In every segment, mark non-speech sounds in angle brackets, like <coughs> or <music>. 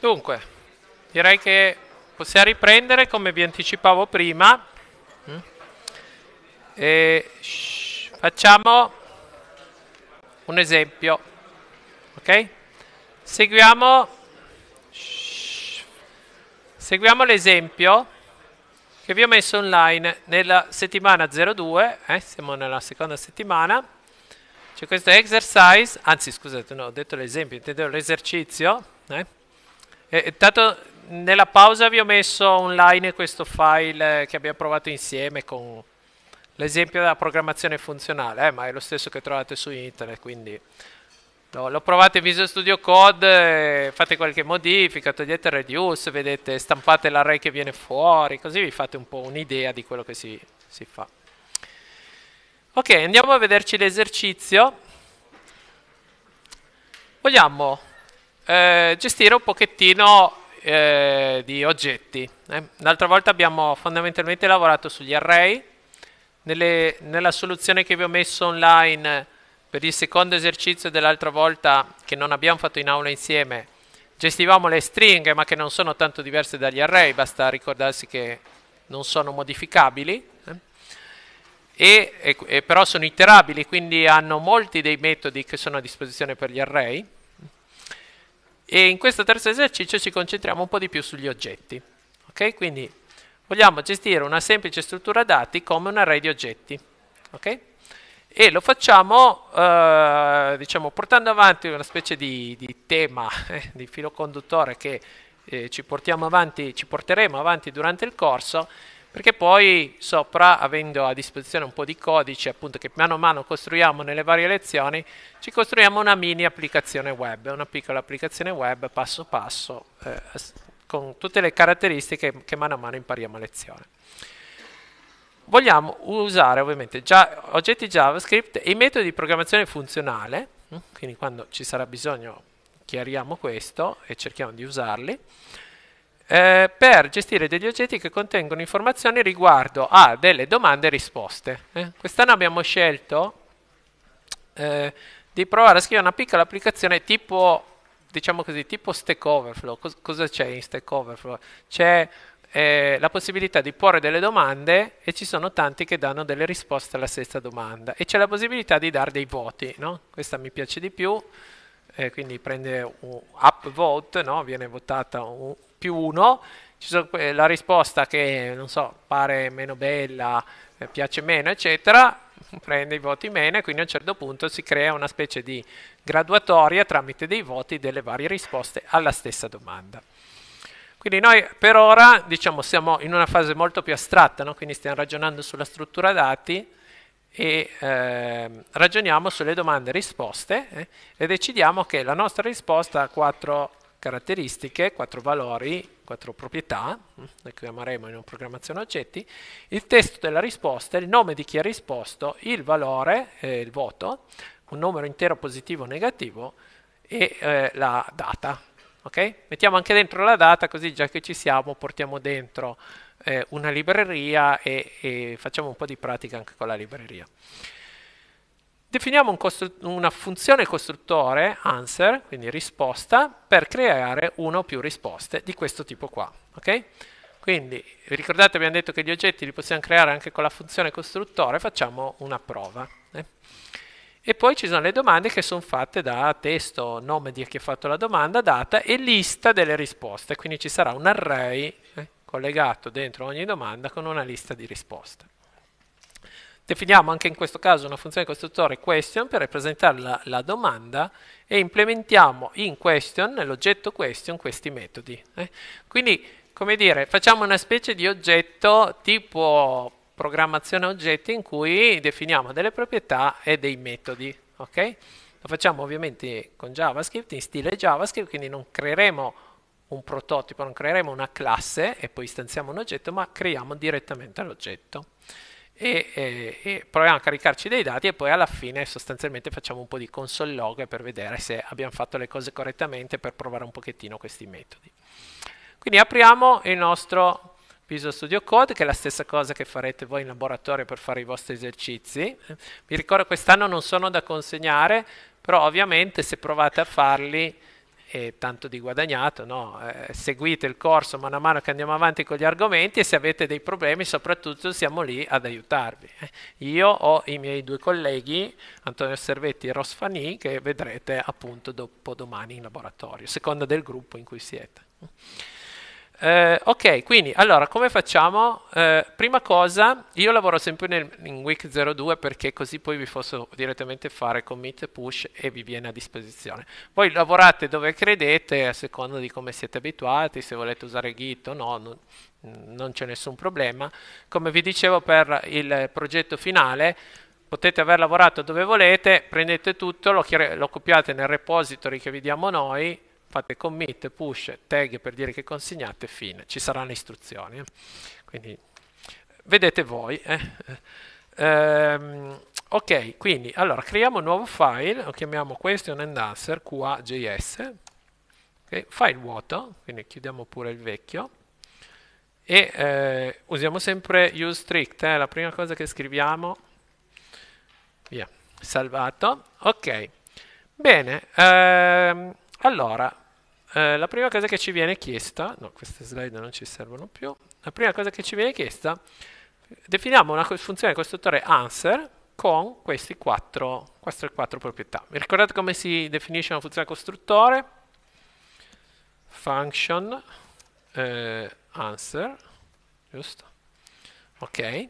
Dunque, direi che possiamo riprendere come vi anticipavo prima. Mm? E facciamo un esempio. Ok? Seguiamo, seguiamo l'esempio che vi ho messo online nella settimana 02, eh, siamo nella seconda settimana. C'è questo exercise, anzi scusate, no, ho detto l'esempio, intendevo l'esercizio. Eh? Eh, tanto nella pausa vi ho messo online questo file eh, che abbiamo provato insieme con l'esempio della programmazione funzionale, eh, ma è lo stesso che trovate su internet, quindi no, lo provate in Visual Studio Code, eh, fate qualche modifica, togliete reduce, vedete, stampate l'array che viene fuori, così vi fate un po' un'idea di quello che si, si fa. Ok, andiamo a vederci l'esercizio. Vogliamo eh, gestire un pochettino eh, di oggetti. Eh. L'altra volta abbiamo fondamentalmente lavorato sugli array. Nelle, nella soluzione che vi ho messo online per il secondo esercizio dell'altra volta che non abbiamo fatto in aula insieme, gestivamo le stringhe ma che non sono tanto diverse dagli array, basta ricordarsi che non sono modificabili. Eh. E, e, e però sono iterabili, quindi hanno molti dei metodi che sono a disposizione per gli array e in questo terzo esercizio ci concentriamo un po' di più sugli oggetti. Okay? Quindi vogliamo gestire una semplice struttura dati come un array di oggetti. Okay? E lo facciamo eh, diciamo, portando avanti una specie di, di tema, <laughs> eh, di filo conduttore che eh, ci, avanti, ci porteremo avanti durante il corso perché poi sopra, avendo a disposizione un po' di codice appunto che mano a mano costruiamo nelle varie lezioni, ci costruiamo una mini applicazione web, una piccola applicazione web passo passo eh, con tutte le caratteristiche che mano a mano impariamo a lezione. Vogliamo usare ovviamente già oggetti JavaScript e i metodi di programmazione funzionale, mm, quindi quando ci sarà bisogno chiariamo questo e cerchiamo di usarli, eh, per gestire degli oggetti che contengono informazioni riguardo a delle domande e risposte. Eh? Quest'anno abbiamo scelto eh, di provare a scrivere una piccola applicazione tipo, diciamo così, tipo Stack Overflow. Cos cosa c'è in Stack Overflow? C'è eh, la possibilità di porre delle domande e ci sono tanti che danno delle risposte alla stessa domanda e c'è la possibilità di dare dei voti, no? questa mi piace di più, eh, quindi prende un upvote, no? viene votata un, più 1. la risposta che, non so, pare meno bella, eh, piace meno, eccetera, prende i voti meno e quindi a un certo punto si crea una specie di graduatoria tramite dei voti delle varie risposte alla stessa domanda. Quindi noi per ora diciamo, siamo in una fase molto più astratta, no? quindi stiamo ragionando sulla struttura dati e eh, ragioniamo sulle domande risposte eh, e decidiamo che la nostra risposta ha quattro caratteristiche, quattro valori, quattro proprietà, mm, le chiameremo in programmazione oggetti, il testo della risposta, il nome di chi ha risposto, il valore, eh, il voto, un numero intero positivo o negativo e eh, la data. Okay? Mettiamo anche dentro la data così già che ci siamo portiamo dentro eh, una libreria e, e facciamo un po' di pratica anche con la libreria. Definiamo un una funzione costruttore answer, quindi risposta, per creare una o più risposte di questo tipo qua. Okay? Quindi ricordate abbiamo detto che gli oggetti li possiamo creare anche con la funzione costruttore, facciamo una prova. Eh? E poi ci sono le domande che sono fatte da testo, nome di chi ha fatto la domanda, data e lista delle risposte. Quindi ci sarà un array eh, collegato dentro ogni domanda con una lista di risposte. Definiamo anche in questo caso una funzione costruttore question per rappresentare la, la domanda e implementiamo in question, nell'oggetto question, questi metodi. Eh? Quindi, come dire, facciamo una specie di oggetto tipo programmazione oggetti in cui definiamo delle proprietà e dei metodi. Okay? Lo facciamo ovviamente con JavaScript, in stile JavaScript, quindi non creeremo un prototipo, non creeremo una classe e poi istanziamo un oggetto, ma creiamo direttamente l'oggetto e, e, e, proviamo a caricarci dei dati e poi alla fine sostanzialmente facciamo un po' di console log per vedere se abbiamo fatto le cose correttamente per provare un pochettino questi metodi. Quindi apriamo il nostro Visual Studio Code, che è la stessa cosa che farete voi in laboratorio per fare i vostri esercizi. Vi ricordo che quest'anno non sono da consegnare, però ovviamente se provate a farli e tanto di guadagnato, no? eh, seguite il corso mano a mano che andiamo avanti con gli argomenti e se avete dei problemi soprattutto siamo lì ad aiutarvi. Eh. Io ho i miei due colleghi, Antonio Servetti e Rosfani, che vedrete appunto dopo domani in laboratorio, seconda del gruppo in cui siete. Eh, ok, quindi allora come facciamo? Eh, prima cosa, io lavoro sempre nel, in week 02 perché così poi vi posso direttamente fare commit e push e vi viene a disposizione. Voi lavorate dove credete a seconda di come siete abituati, se volete usare Git o no, non, non c'è nessun problema. Come vi dicevo per il progetto finale, potete aver lavorato dove volete, prendete tutto, lo, lo copiate nel repository che vi diamo noi fate commit, push, tag per dire che consegnate, fine, ci saranno istruzioni. Eh. Quindi vedete voi. Eh? Ehm, ok, quindi allora creiamo un nuovo file, lo chiamiamo question and answer QA.js, okay, file vuoto, quindi chiudiamo pure il vecchio e eh, usiamo sempre use strict, eh, la prima cosa che scriviamo, via, salvato, ok, bene, ehm, allora eh, la prima cosa che ci viene chiesta, no, queste slide non ci servono più, la prima cosa che ci viene chiesta, definiamo una funzione costruttore answer con queste quattro, queste quattro proprietà. Vi ricordate come si definisce una funzione costruttore? Function eh, answer, giusto? Ok.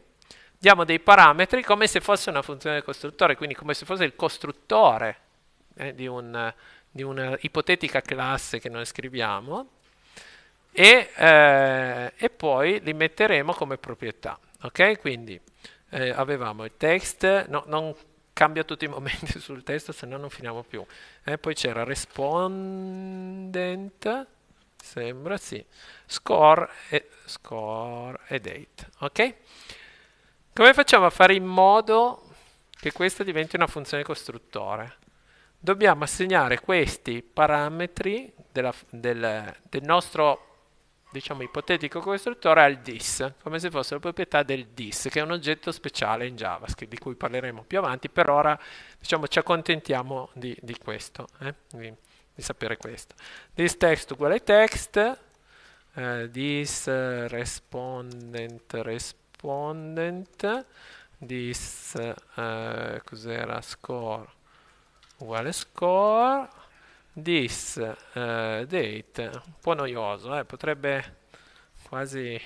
Diamo dei parametri come se fosse una funzione costruttore, quindi come se fosse il costruttore eh, di un di una ipotetica classe che noi scriviamo e, eh, e poi li metteremo come proprietà. Ok? Quindi eh, avevamo il text, no, non cambia tutti i momenti <laughs> sul testo, se no non finiamo più. Eh, poi c'era respondent, sembra sì, score e, score e date. Ok? Come facciamo a fare in modo che questa diventi una funzione costruttore? dobbiamo assegnare questi parametri della, del, del, nostro diciamo ipotetico costruttore al dis come se fosse la proprietà del dis che è un oggetto speciale in javascript di cui parleremo più avanti per ora diciamo ci accontentiamo di, di questo eh? di, di, sapere questo this text uguale text eh, this respondent respondent this eh, cos'era score uguale score this uh, eh, date un po' noioso eh? potrebbe quasi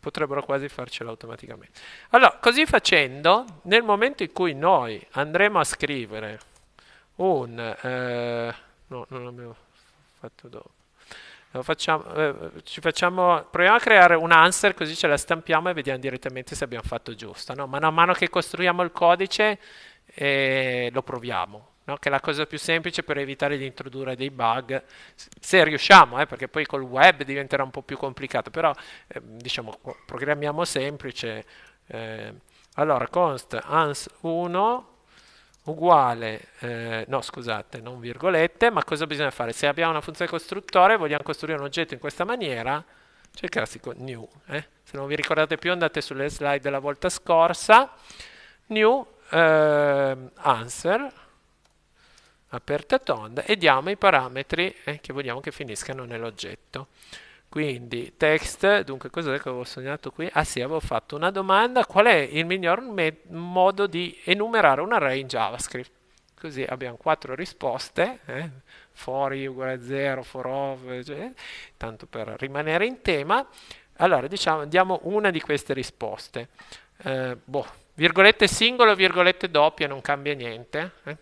potrebbero quasi farcela automaticamente allora così facendo nel momento in cui noi andremo a scrivere un eh, no non l'abbiamo fatto dopo Facciamo, eh, facciamo, proviamo a creare un answer così ce la stampiamo e vediamo direttamente se abbiamo fatto giusto. No? Man mano che costruiamo il codice e lo proviamo. No? Che è la cosa più semplice per evitare di introdurre dei bug, se riusciamo, eh, perché poi col web diventerà un po' più complicato, però eh, diciamo programmiamo semplice. Eh, allora, const ans1 uguale, eh, no scusate, non virgolette, ma cosa bisogna fare? Se abbiamo una funzione costruttore e vogliamo costruire un oggetto in questa maniera, c'è cioè il classico new. Eh? Se non vi ricordate più andate sulle slide della volta scorsa, new eh, answer aperta tonda e diamo i parametri eh, che vogliamo che finiscano nell'oggetto quindi text dunque cos'è che avevo sognato qui? ah sì avevo fatto una domanda qual è il miglior modo di enumerare un array in javascript così abbiamo quattro risposte eh? for i uguale a 0 for of cioè, eh, tanto per rimanere in tema allora diciamo diamo una di queste risposte eh, boh virgolette singolo, virgolette doppie non cambia niente, eh?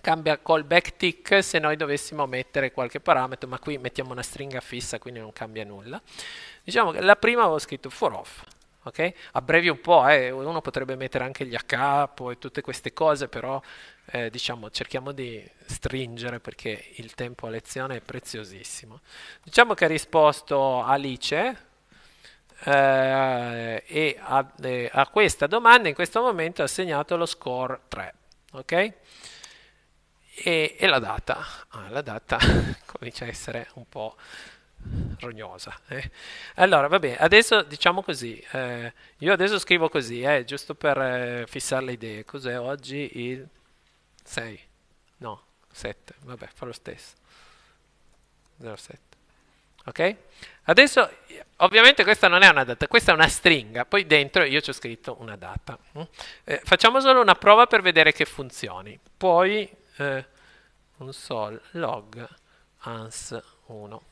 cambia col backtick se noi dovessimo mettere qualche parametro, ma qui mettiamo una stringa fissa quindi non cambia nulla. Diciamo che la prima avevo scritto for off, ok? Abbrevio un po', eh? uno potrebbe mettere anche gli a capo e tutte queste cose, però eh, diciamo cerchiamo di stringere perché il tempo a lezione è preziosissimo. Diciamo che ha risposto Alice, eh, e a, eh, a, questa domanda in questo momento ha assegnato lo score 3, ok? E, e la data, ah, la data <laughs> comincia a essere un po' rognosa. Eh. Allora, bene adesso diciamo così, eh, io adesso scrivo così, eh, giusto per eh, fissare le idee, cos'è oggi il 6? No, 7, vabbè, fa lo stesso. 07. Ok? Adesso, ovviamente questa non è una data, questa è una stringa, poi dentro io ci ho scritto una data. Mm? Eh, facciamo solo una prova per vedere che funzioni. Poi eh, un log ans 1.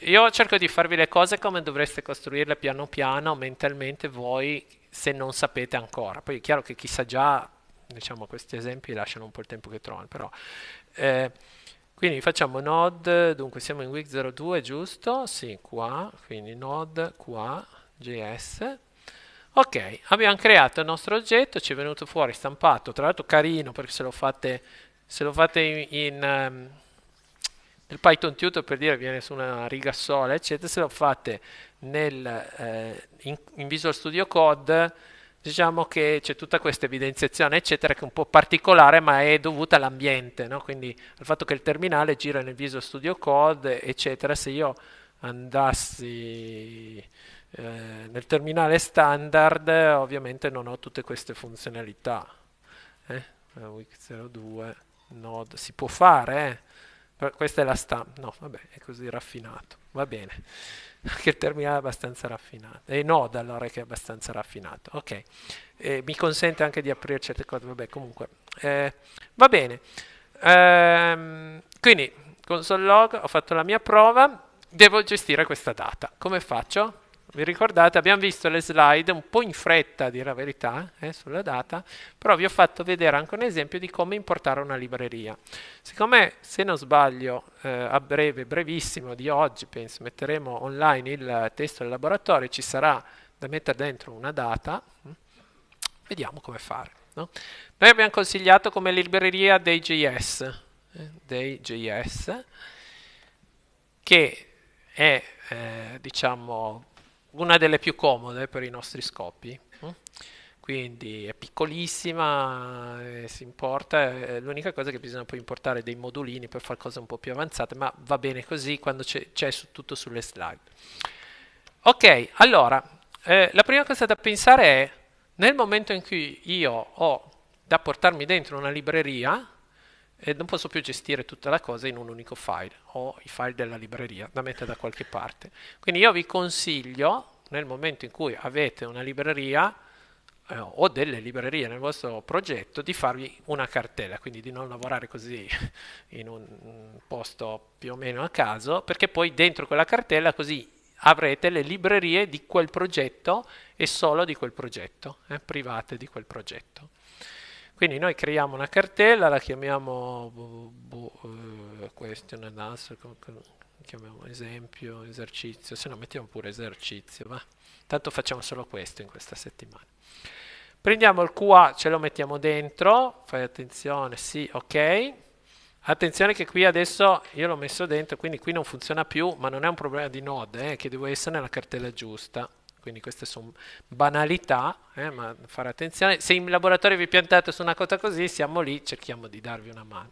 io cerco di farvi le cose come dovreste costruirle piano piano, mentalmente voi, se non sapete ancora. Poi è chiaro che chissà già, diciamo, questi esempi lasciano un po' il tempo che trovano, però... Eh, quindi facciamo node, dunque siamo in week 02 giusto? Sì, qua, quindi node qua, js. Ok, abbiamo creato il nostro oggetto, ci è venuto fuori stampato, tra l'altro carino perché se lo fate, se lo fate in, in um, nel Python tutor per dire viene su una riga sola, eccetera, se lo fate nel, eh, in, in Visual Studio Code diciamo che c'è tutta questa evidenziazione, eccetera, che è un po' particolare, ma è dovuta all'ambiente, no? quindi al fatto che il terminale gira nel Visual Studio Code, eccetera. Se io andassi eh, nel terminale standard, ovviamente non ho tutte queste funzionalità. Eh? eh Wix02 Node si può fare, eh? questa è la stampa, no, vabbè, è così raffinato, va bene. <laughs> che terminale è abbastanza raffinato, e no allora che è abbastanza raffinato, ok, e mi consente anche di aprire certe cose, vabbè comunque, eh, va bene, ehm, quindi console log ho fatto la mia prova, devo gestire questa data, come faccio? vi ricordate, abbiamo visto le slide un po' in fretta, a dire la verità, eh, sulla data, però vi ho fatto vedere anche un esempio di come importare una libreria. Siccome, se non sbaglio, eh, a breve, brevissimo di oggi, penso, metteremo online il testo del laboratorio, ci sarà da mettere dentro una data, hm, vediamo come fare. No? Noi abbiamo consigliato come libreria dei JS, eh, dei JS che è, eh, diciamo, una delle più comode per i nostri scopi. Mm? Quindi è piccolissima, eh, si importa, eh, l'unica cosa è che bisogna poi importare dei modulini per fare cose un po' più avanzate, ma va bene così quando c'è, c'è su, tutto sulle slide. Ok, allora, eh, la prima cosa da pensare è, nel momento in cui io ho da portarmi dentro una libreria, e non posso più gestire tutta la cosa in un unico file. Ho i file della libreria da mettere da qualche parte. Quindi io vi consiglio, nel momento in cui avete una libreria eh, o delle librerie nel vostro progetto, di farvi una cartella, quindi di non lavorare così <laughs> in un posto più o meno a caso, perché poi dentro quella cartella così avrete le librerie di quel progetto e solo di quel progetto, eh, private di quel progetto. Quindi noi creiamo una cartella, la chiamiamo eh, question and answer, chiamiamo esempio, esercizio, se no mettiamo pure esercizio, va. Tanto facciamo solo questo in questa settimana. Prendiamo il QA, ce lo mettiamo dentro, fai attenzione, sì, ok. Attenzione che qui adesso io l'ho messo dentro, quindi qui non funziona più, ma non è un problema di node, eh, che devo essere nella cartella giusta. Quindi queste sono banalità, eh, ma fare attenzione. Se in laboratorio vi piantate su una cosa così, siamo lì, cerchiamo di darvi una mano.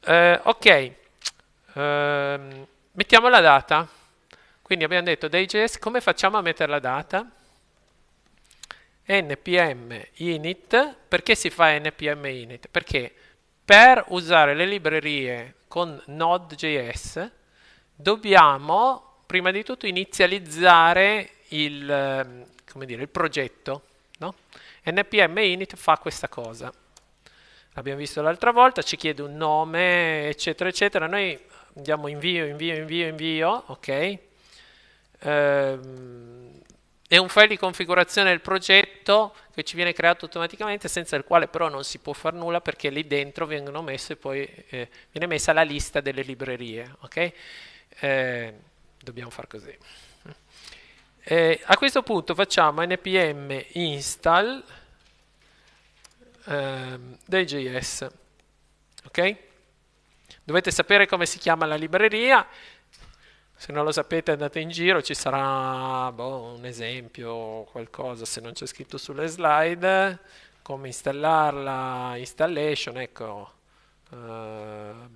Eh, ok, eh, mettiamo la data. Quindi abbiamo detto DJS, come facciamo a mettere la data? npm init, perché si fa npm init? Perché per usare le librerie con Node.js dobbiamo prima di tutto inizializzare il, ehm, dire, il progetto. No? NPM init fa questa cosa. L'abbiamo visto l'altra volta, ci chiede un nome, eccetera, eccetera. Noi andiamo invio, invio, invio, invio, ok? Ehm, è un file di configurazione del progetto che ci viene creato automaticamente senza il quale però non si può fare nulla perché lì dentro vengono messe poi eh, viene messa la lista delle librerie ok eh, dobbiamo far così. E eh, a questo punto facciamo npm install ehm, dei.js, ok? Dovete sapere come si chiama la libreria, se non lo sapete andate in giro, ci sarà boh, un esempio, qualcosa, se non c'è scritto sulle slide, come installarla, installation, ecco. Uh,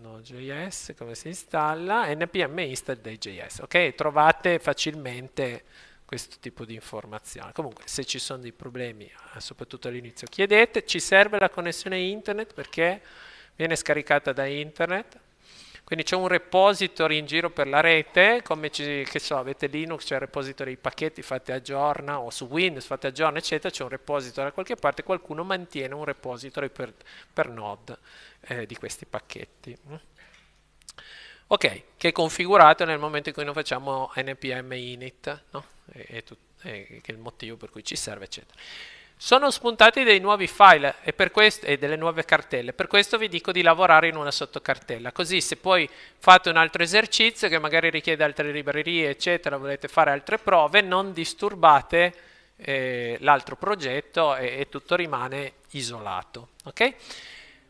Node.js, come si installa, npm install day.js, ok? Trovate facilmente questo tipo di informazione. Comunque, se ci sono dei problemi, eh, soprattutto all'inizio, chiedete, ci serve la connessione internet perché viene scaricata da internet, quindi c'è un repository in giro per la rete, come ci, che so, avete Linux, c'è il repository dei pacchetti fatti a giorno, o su Windows fatti a giorno, eccetera, c'è un repository da qualche parte, qualcuno mantiene un repository per, per node eh, di questi pacchetti. Ok, che è configurato nel momento in cui noi facciamo npm init, no? e, e tut, e, che è il motivo per cui ci serve, eccetera. Sono spuntati dei nuovi file e, questo, e, delle nuove cartelle, per questo vi dico di lavorare in una sottocartella, così se poi fate un altro esercizio che magari richiede altre librerie, eccetera, volete fare altre prove, non disturbate eh, l'altro progetto e, e, tutto rimane isolato. Okay?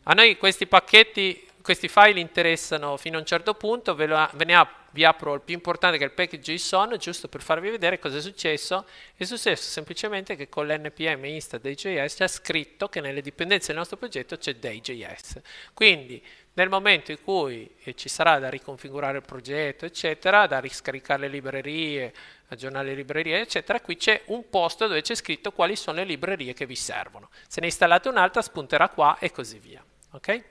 A noi questi pacchetti, questi file interessano fino a un certo punto, ve, lo, ve ne ha vi apro il più importante che è il package JSON, giusto per farvi vedere cosa è successo. È successo semplicemente che con l'npm insta day.js c'è scritto che nelle dipendenze del nostro progetto c'è day.js. Quindi nel momento in cui eh, ci sarà da riconfigurare il progetto, eccetera, da riscaricare le librerie, aggiornare le librerie, eccetera, qui c'è un posto dove c'è scritto quali sono le librerie che vi servono. Se ne installate un'altra, spunterà qua e così via. Okay?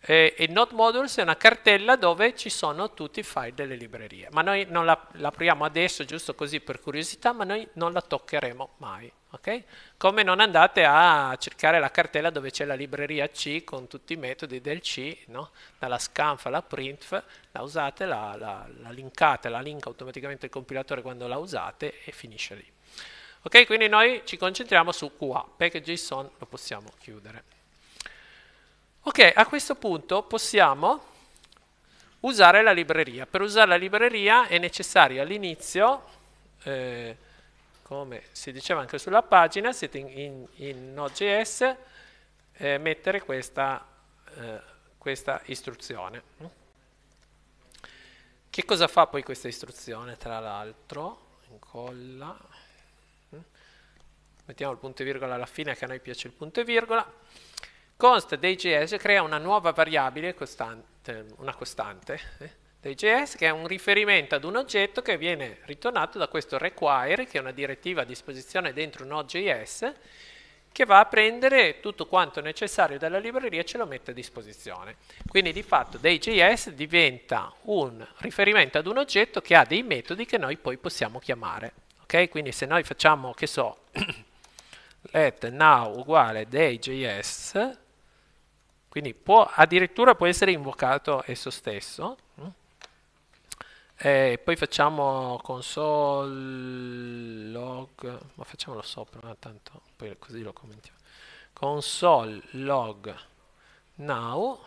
Eh, e, e Node Modules è una cartella dove ci sono tutti i file delle librerie. Ma noi non la, apriamo adesso, giusto così per curiosità, ma noi non la toccheremo mai. Okay? Come non andate a cercare la cartella dove c'è la libreria C con tutti i metodi del C, no? dalla scanf alla printf, la usate, la, la, la linkate, la linka automaticamente il compilatore quando la usate e finisce lì. Ok, quindi noi ci concentriamo su QA, package.json lo possiamo chiudere. Ok, a questo punto possiamo usare la libreria. Per usare la libreria è necessario all'inizio, eh, come si diceva anche sulla pagina, siete in, in, in Node.js, eh, mettere questa, eh, questa istruzione. Che cosa fa poi questa istruzione, tra l'altro? Incolla. Mettiamo il punto e virgola alla fine, che a noi piace il punto e virgola const djs crea una nuova variabile, costante, una costante eh, djs, che è un riferimento ad un oggetto che viene ritornato da questo require, che è una direttiva a disposizione dentro un Node.js, che va a prendere tutto quanto necessario dalla libreria e ce lo mette a disposizione. Quindi di fatto JS diventa un riferimento ad un oggetto che ha dei metodi che noi poi possiamo chiamare. Okay? Quindi se noi facciamo, che so, <coughs> let now uguale Day.js, quindi può, addirittura può essere invocato esso stesso. Mm? E poi facciamo console log, ma facciamolo sopra, tanto poi così lo commentiamo. Console log now.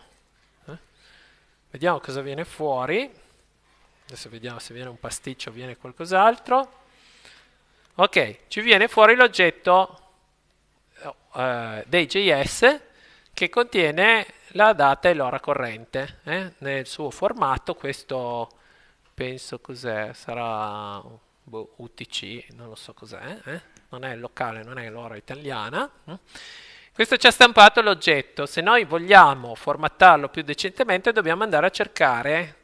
Eh? Vediamo cosa viene fuori. Adesso vediamo se viene un pasticcio o viene qualcos'altro. Ok, ci viene fuori l'oggetto eh, dei JS che contiene la data e l'ora corrente eh? nel suo formato questo penso cos'è sarà boh, UTC non lo so cos'è eh? non è il locale non è l'ora italiana eh? questo ci ha stampato l'oggetto se noi vogliamo formattarlo più decentemente dobbiamo andare a cercare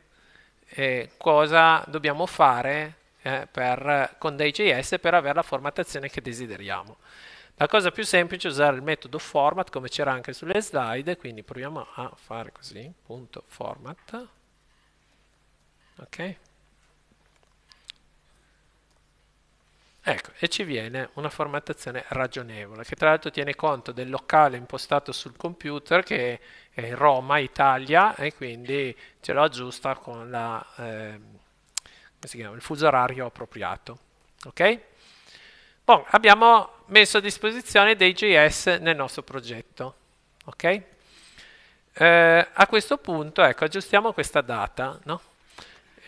eh, cosa dobbiamo fare eh, per, con dei JS per avere la formattazione che desideriamo la cosa più semplice è usare il metodo format come c'era anche sulle slide, quindi proviamo a fare così, punto format, ok? Ecco, e ci viene una formattazione ragionevole, che tra l'altro tiene conto del locale impostato sul computer, che è Roma, Italia, e quindi ce lo aggiusta con la, eh, chiama, il fuso orario appropriato, ok? Bon, abbiamo messo a disposizione dei JS nel nostro progetto. Okay? Eh, a questo punto, ecco, aggiustiamo questa data, no?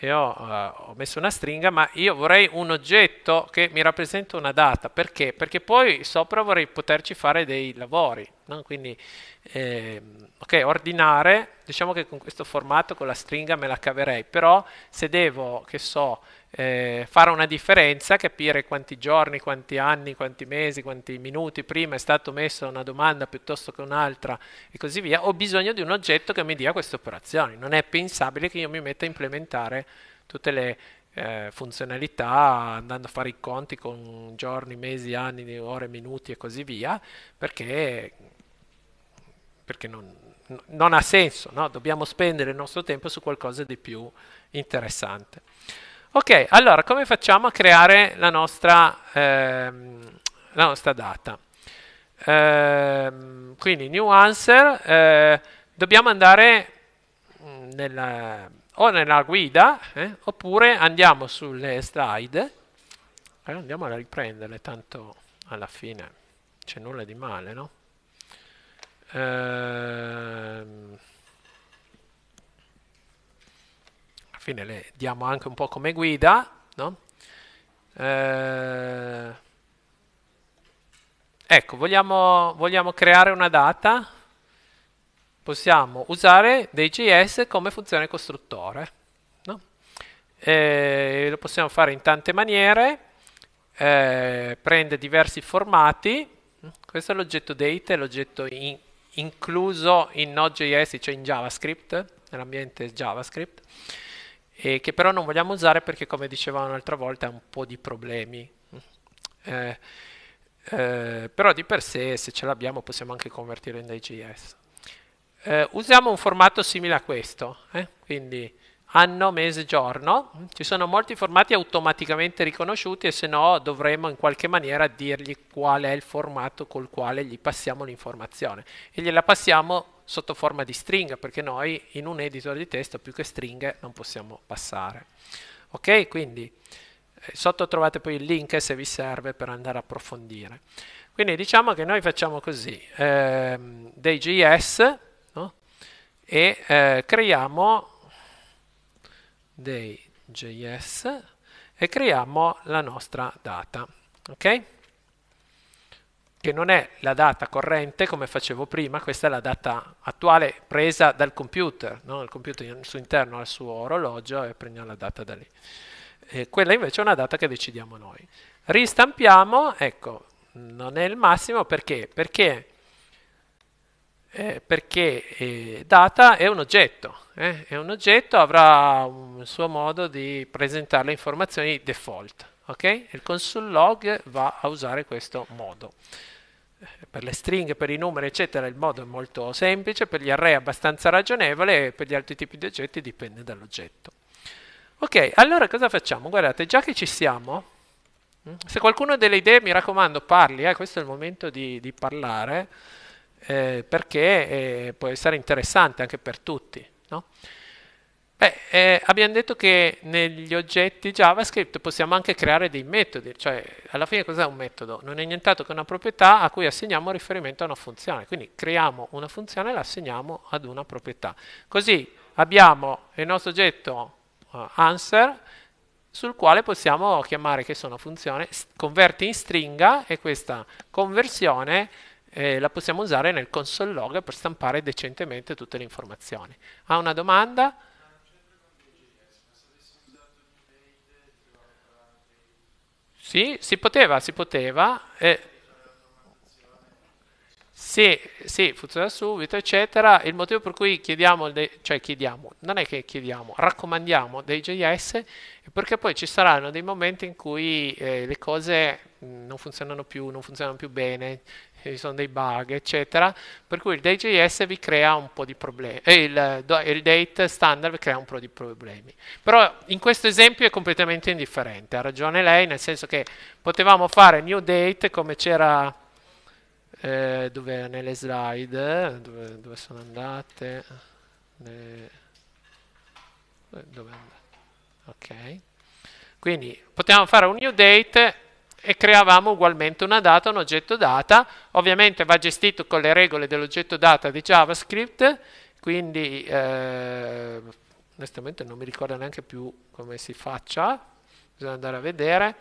Io eh, ho messo una stringa, ma io vorrei un oggetto che mi rappresenta una data. Perché? Perché poi sopra vorrei poterci fare dei lavori. No? Quindi, eh, ok, ordinare, diciamo che con questo formato, con la stringa me la caverei, però se devo, che so, eh, fare una differenza, capire quanti giorni, quanti anni, quanti mesi, quanti minuti prima è stata messa una domanda piuttosto che un'altra e così via, ho bisogno di un oggetto che mi dia queste operazioni. Non è pensabile che io mi metta a implementare tutte le eh, funzionalità andando a fare i conti con giorni, mesi, anni, ore, minuti e così via, perché, perché non, non ha senso, no? dobbiamo spendere il nostro tempo su qualcosa di più interessante. Ok, allora come facciamo a creare la nostra, ehm, la nostra data? Ehm, quindi new answer, eh, dobbiamo andare mm, nella, o nella guida eh, oppure andiamo sulle slide, eh, andiamo a riprenderle tanto alla fine c'è nulla di male, no? Ehm, fine le diamo anche un po' come guida, no? eh, ecco, vogliamo, vogliamo creare una data, possiamo usare dei JS come funzione costruttore. No? Eh, lo possiamo fare in tante maniere, eh, prende diversi formati, questo è l'oggetto date, l'oggetto in, incluso in Node.js, cioè in JavaScript, nell'ambiente JavaScript e che però non vogliamo usare perché come dicevamo un'altra volta ha un po' di problemi. Eh, eh, però di per sé se ce l'abbiamo possiamo anche convertirlo in DJS. Eh, usiamo un formato simile a questo, eh? quindi anno, mese, giorno. Ci sono molti formati automaticamente riconosciuti e se no dovremmo in qualche maniera dirgli qual è il formato col quale gli passiamo l'informazione. E gliela passiamo sotto forma di stringa, perché noi in un editor di testo più che stringhe non possiamo passare. Ok, quindi eh, sotto trovate poi il link se vi serve per andare a approfondire. Quindi diciamo che noi facciamo così, ehm, dei JS no? e eh, creiamo dei JS e creiamo la nostra data. Okay? che non è la data corrente come facevo prima, questa è la data attuale presa dal computer, no? il computer al suo interno ha il suo orologio e prendiamo la data da lì. E quella invece è una data che decidiamo noi. Ristampiamo, ecco, non è il massimo perché? Perché, eh, perché eh, data è un oggetto, eh? è un oggetto, avrà un suo modo di presentare le informazioni default. Okay? Il console log va a usare questo modo per le stringhe, per i numeri, eccetera, il modo è molto semplice, per gli array è abbastanza ragionevole e per gli altri tipi di oggetti dipende dall'oggetto. Ok, allora cosa facciamo? Guardate, già che ci siamo, mm, se qualcuno ha delle idee, mi raccomando, parli, eh, questo è il momento di, di parlare, eh, perché eh, può essere interessante anche per tutti. No? Eh, eh, abbiamo detto che negli oggetti JavaScript possiamo anche creare dei metodi, cioè alla fine cos'è un metodo? Non è nient'altro che una proprietà a cui assegniamo riferimento a una funzione, quindi creiamo una funzione e la assegniamo ad una proprietà. Così abbiamo il nostro oggetto uh, answer sul quale possiamo chiamare che sono funzione, converti in stringa e questa conversione eh, la possiamo usare nel console log per stampare decentemente tutte le informazioni. Ha una domanda? Sì, si poteva, si poteva. Eh, sì, sì, funziona subito, eccetera. Il motivo per cui chiediamo, cioè chiediamo, non è che chiediamo, raccomandiamo dei JS perché poi ci saranno dei momenti in cui eh, le cose mm, non funzionano più, non funzionano più bene, ci sono dei bug, eccetera, per cui il Date.js vi crea un po' di problemi, e eh, il, il Date standard vi crea un po' di problemi. Però in questo esempio è completamente indifferente, ha ragione lei, nel senso che potevamo fare new date come c'era eh, dove nelle slide, dove, dove sono andate, dove andate? ok, quindi potevamo fare un new date e creavamo ugualmente una data, un oggetto data, ovviamente va gestito con le regole dell'oggetto data di JavaScript, quindi eh, onestamente non mi ricordo neanche più come si faccia, bisogna andare a vedere,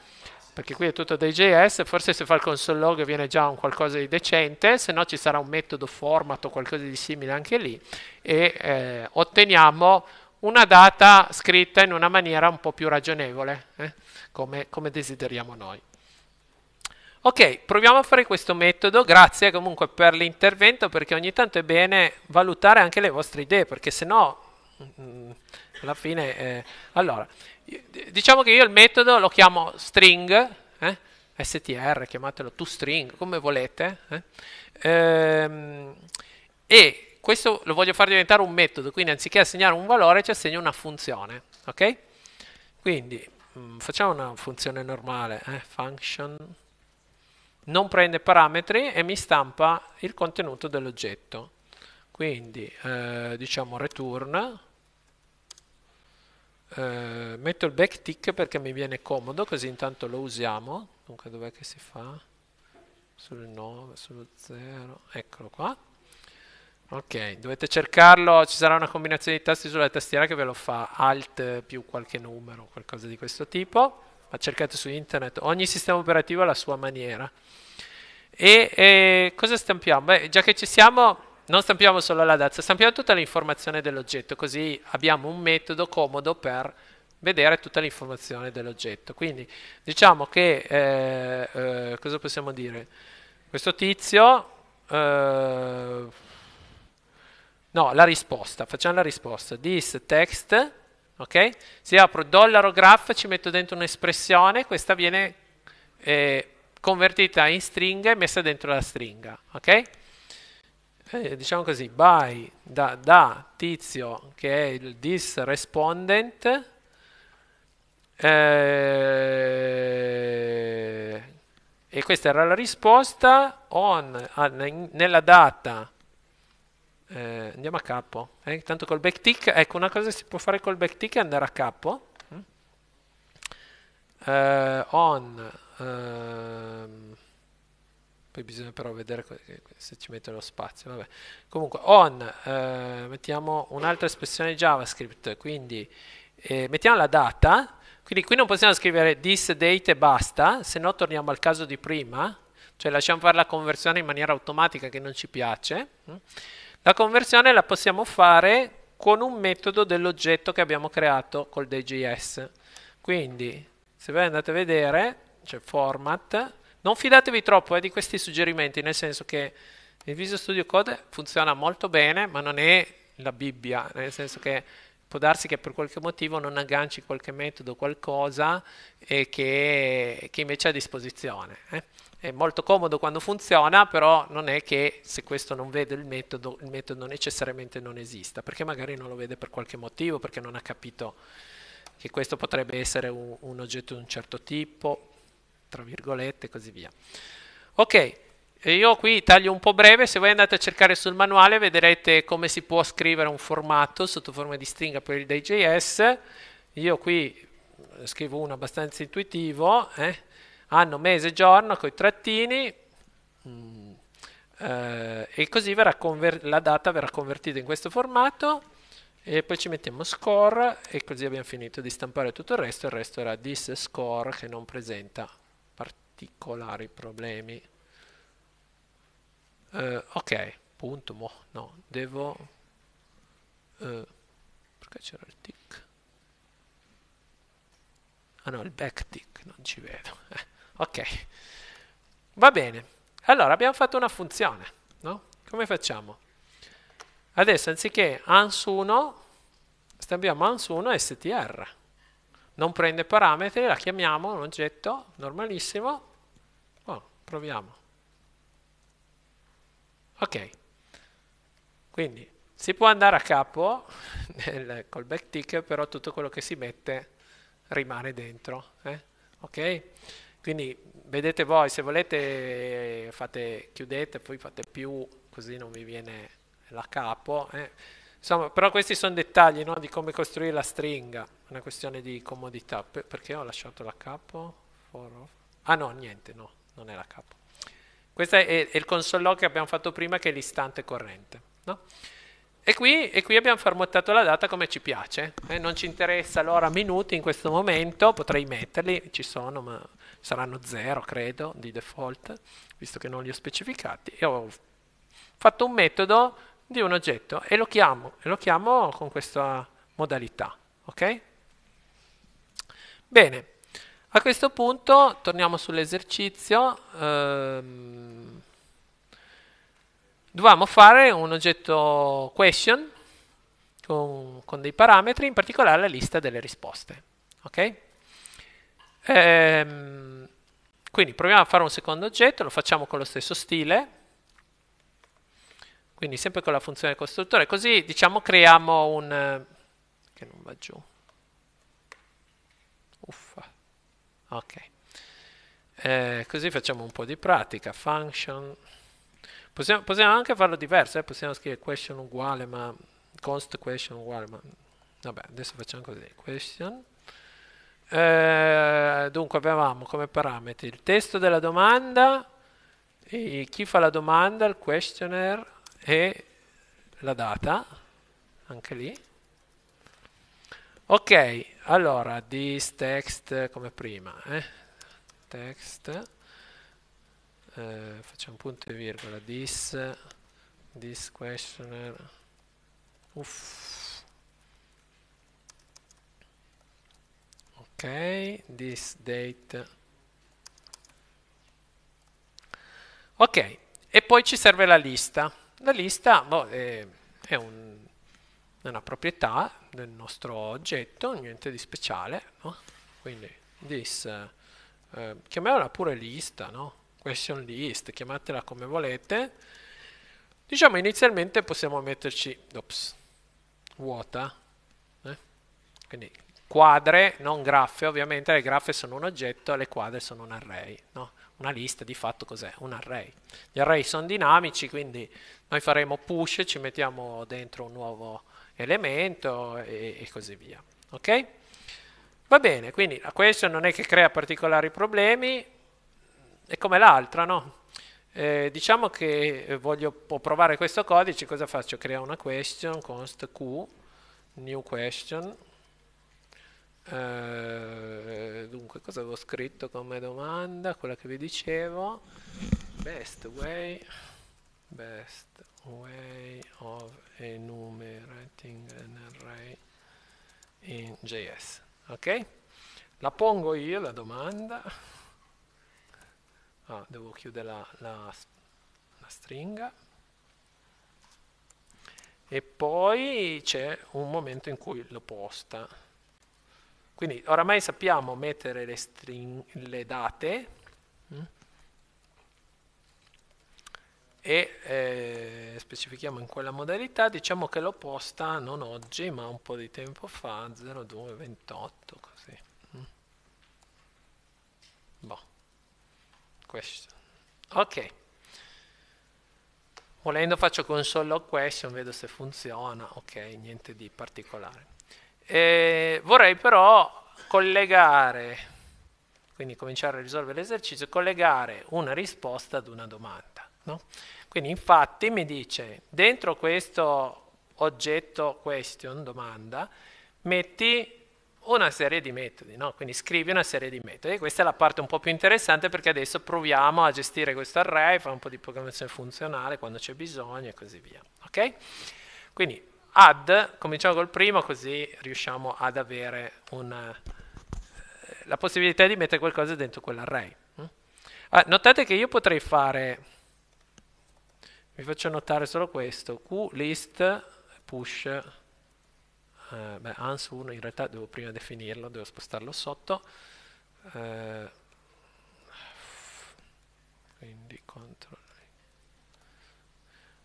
perché qui è tutto dei JS, forse se fa il console log viene già un qualcosa di decente, se no ci sarà un metodo format o qualcosa di simile anche lì, e eh, otteniamo una data scritta in una maniera un po' più ragionevole, eh, come, come desideriamo noi. Ok, proviamo a fare questo metodo, grazie comunque per l'intervento perché ogni tanto è bene valutare anche le vostre idee perché sennò no mm, alla fine... Eh, allora, diciamo che io il metodo lo chiamo string, eh, str, chiamatelo toString, come volete, eh, ehm, e questo lo voglio far diventare un metodo, quindi anziché assegnare un valore ci assegno una funzione, ok? Quindi mh, mm, facciamo una funzione normale, eh, function non prende parametri e mi stampa il contenuto dell'oggetto. Quindi eh, diciamo return, eh, metto il backtick perché mi viene comodo, così intanto lo usiamo. Dunque dov'è che si fa? Sul 9, sullo 0, eccolo qua. Ok, dovete cercarlo, ci sarà una combinazione di tasti sulla tastiera che ve lo fa, alt più qualche numero, qualcosa di questo tipo ma cercate su internet, ogni sistema operativo ha la sua maniera. E, e cosa stampiamo? Beh, già che ci siamo, non stampiamo solo la DAZ, stampiamo tutta l'informazione dell'oggetto, così abbiamo un metodo comodo per vedere tutta l'informazione dell'oggetto. Quindi diciamo che, eh, eh, cosa possiamo dire? Questo tizio... Eh, No, la risposta, facciamo la risposta. This text ok? Se io apro dollaro graph ci metto dentro un'espressione, questa viene eh, convertita in stringa e messa dentro la stringa, ok? Eh, diciamo così, by da, da, tizio che è il this respondent eh, e questa era la risposta on, ah, nella data eh, andiamo a capo. Eh, intanto col backtick, ecco una cosa che si può fare col backtick è andare a capo. Eh, on, ehm, poi bisogna però vedere se ci mette lo spazio. Vabbè. Comunque, on, eh, mettiamo un'altra espressione JavaScript, quindi eh, mettiamo la data. Quindi qui non possiamo scrivere this date e basta, se no torniamo al caso di prima, cioè lasciamo fare la conversione in maniera automatica che non ci piace la conversione la possiamo fare con un metodo dell'oggetto che abbiamo creato col DJS. Quindi, se voi andate a vedere, c'è format, non fidatevi troppo eh, di questi suggerimenti, nel senso che il Visual Studio Code funziona molto bene, ma non è la Bibbia, nel senso che può darsi che per qualche motivo non agganci qualche metodo, qualcosa eh, che, che, invece è a disposizione. Eh. È molto comodo quando funziona, però non è che se questo non vede il metodo, il metodo necessariamente non esista, perché magari non lo vede per qualche motivo, perché non ha capito che questo potrebbe essere un, un oggetto di un certo tipo, tra virgolette e così via. Ok, io qui taglio un po' breve, se voi andate a cercare sul manuale vedrete come si può scrivere un formato sotto forma di stringa per il DJS. Io qui eh, scrivo uno abbastanza intuitivo, eh? anno, mese giorno con i trattini mm, eh, e così conver- la data verrà convertita in questo formato e poi ci mettiamo score e così abbiamo finito di stampare tutto il resto il resto era this score che non presenta particolari problemi eh, ok punto mo, no devo eh, perché c'era il tick ah no il back tick non ci vedo <laughs> Ok, va bene. Allora, abbiamo fatto una funzione, no? Come facciamo? Adesso, anziché ans1, stampiamo ans1 str. Non prende parametri, la chiamiamo un oggetto normalissimo. Oh, proviamo. Ok, quindi si può andare a capo <laughs> nel callback tick, però tutto quello che si mette rimane dentro. Eh? Ok? Quindi vedete voi, se volete fate, chiudete, poi fate più, così non vi viene la capo. Eh. Insomma, però questi sono dettagli no? di come costruire la stringa, una questione di comodità. P perché ho lasciato la capo? Ah no, niente, no, non è la capo. Questo è, è, il console log che abbiamo fatto prima, che è l'istante corrente. No? E, qui, e, qui, abbiamo formattato la data come ci piace. Eh? Non ci interessa l'ora, minuti in questo momento, potrei metterli, ci sono, ma saranno 0 credo di default, visto che non li ho specificati, e ho fatto un metodo di un oggetto e lo chiamo, e lo chiamo con questa modalità, ok? Bene, a questo punto torniamo sull'esercizio, ehm, dovevamo fare un oggetto question con, con dei parametri, in particolare la lista delle risposte, ok? Ehm, quindi proviamo a fare un secondo oggetto, lo facciamo con lo stesso stile, quindi sempre con la funzione costruttore, così diciamo creiamo un... che non va giù. Uffa. Ok. Eh, così facciamo un po' di pratica. Function. Possiamo, possiamo anche farlo diverso, eh? possiamo scrivere question uguale, ma... const question uguale, ma... Vabbè, adesso facciamo così. Question. Eh, dunque avevamo come parametri il testo della domanda, chi fa la domanda, il questionnaire e la data, anche lì. Ok, allora, this text come prima, eh? text, eh, facciamo punto e virgola, this, this questionnaire, uff, ok this date ok e poi ci serve la lista la lista boh, è, è un, una proprietà del nostro oggetto niente di speciale no? quindi this eh, chiamiamola pure lista no? question list chiamatela come volete diciamo inizialmente possiamo metterci ops, vuota eh? quindi quadre, non graffe, ovviamente le graffe sono un oggetto e le quadre sono un array. No? Una lista di fatto cos'è? Un array. Gli array sono dinamici, quindi noi faremo push, ci mettiamo dentro un nuovo elemento e, e così via. Ok? Va bene, quindi la question non è che crea particolari problemi, è come l'altra, no? Eh, diciamo che eh, voglio provare questo codice, cosa faccio? Creo una question, const q, new question, eh, dunque, cosa avevo scritto come domanda? Quella che vi dicevo. Best way, best way of enumerating an array in JS. Ok? La pongo io la domanda. Ah, devo chiudere la, la, la stringa e poi c'è un momento in cui lo posta. Quindi oramai sappiamo mettere le, string, le date mh? Mm, e eh, specifichiamo in quella modalità, diciamo che l'ho posta non oggi ma un po' di tempo fa, 0228 così. Mh? Mm. Boh. Question. Ok. Volendo faccio console log question, vedo se funziona, ok, niente di particolare. Eh, vorrei però collegare, quindi cominciare a risolvere l'esercizio, collegare una risposta ad una domanda. No? Quindi infatti mi dice, dentro questo oggetto question, domanda, metti una serie di metodi, no? quindi scrivi una serie di metodi. E questa è la parte un po' più interessante perché adesso proviamo a gestire questo array, fare un po' di programmazione funzionale quando c'è bisogno e così via. Ok? Quindi add, cominciamo col primo così riusciamo ad avere una, eh, la possibilità di mettere qualcosa dentro quell'array. Mm? Ah, notate che io potrei fare, vi faccio notare solo questo, qlist push, eh, beh, ans 1 in realtà devo prima definirlo, devo spostarlo sotto, eh, quindi control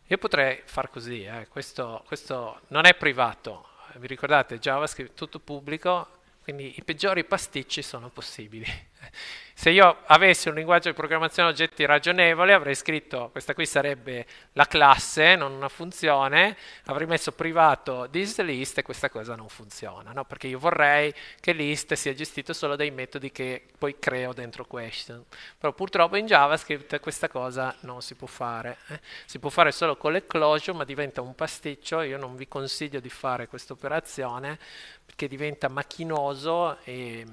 io potrei far così, eh, questo, questo, non è privato, vi ricordate JavaScript è tutto pubblico, quindi i peggiori pasticci sono possibili. Se io avessi un linguaggio di programmazione oggetti ragionevole, avrei scritto, questa qui sarebbe la classe, non una funzione, avrei messo privato this list e questa cosa non funziona, no? perché io vorrei che list sia gestito solo dai metodi che poi creo dentro question. Però purtroppo in JavaScript questa cosa non si può fare. Eh? Si può fare solo con le closure, ma diventa un pasticcio, io non vi consiglio di fare questa operazione, perché diventa macchinoso e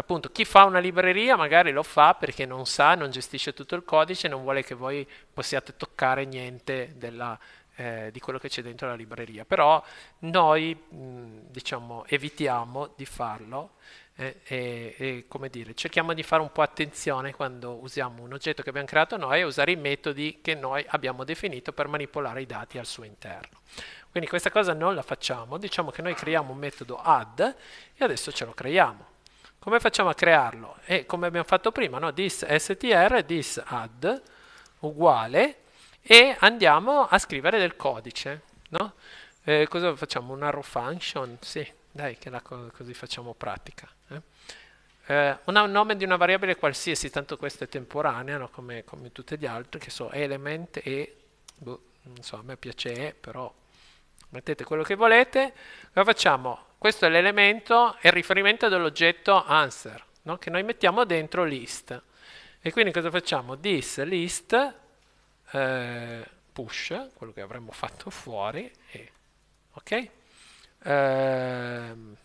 appunto chi fa una libreria magari lo fa perché non sa, non gestisce tutto il codice, non vuole che voi possiate toccare niente della, eh, di quello che c'è dentro la libreria, però noi mh, diciamo evitiamo di farlo eh, e, e, come dire, cerchiamo di fare un po' attenzione quando usiamo un oggetto che abbiamo creato noi e usare i metodi che noi abbiamo definito per manipolare i dati al suo interno. Quindi questa cosa non la facciamo, diciamo che noi creiamo un metodo add e adesso ce lo creiamo. Come facciamo a crearlo? E come abbiamo fatto prima, no? dis str, dis add, uguale, e andiamo a scrivere del codice, no? Eh, cosa facciamo? Un arrow function? Sì, dai, che la co così facciamo pratica. Eh? Eh, un nome di una variabile qualsiasi, tanto questa è temporanea, no? come, come tutte le altre, che so, element e, boh, non so, a me piace e, però mettete quello che volete, lo facciamo, questo è l'elemento è il riferimento dell'oggetto answer, no? che noi mettiamo dentro list. E quindi cosa facciamo? This list eh, push, quello che avremmo fatto fuori, e, ok? Ehm,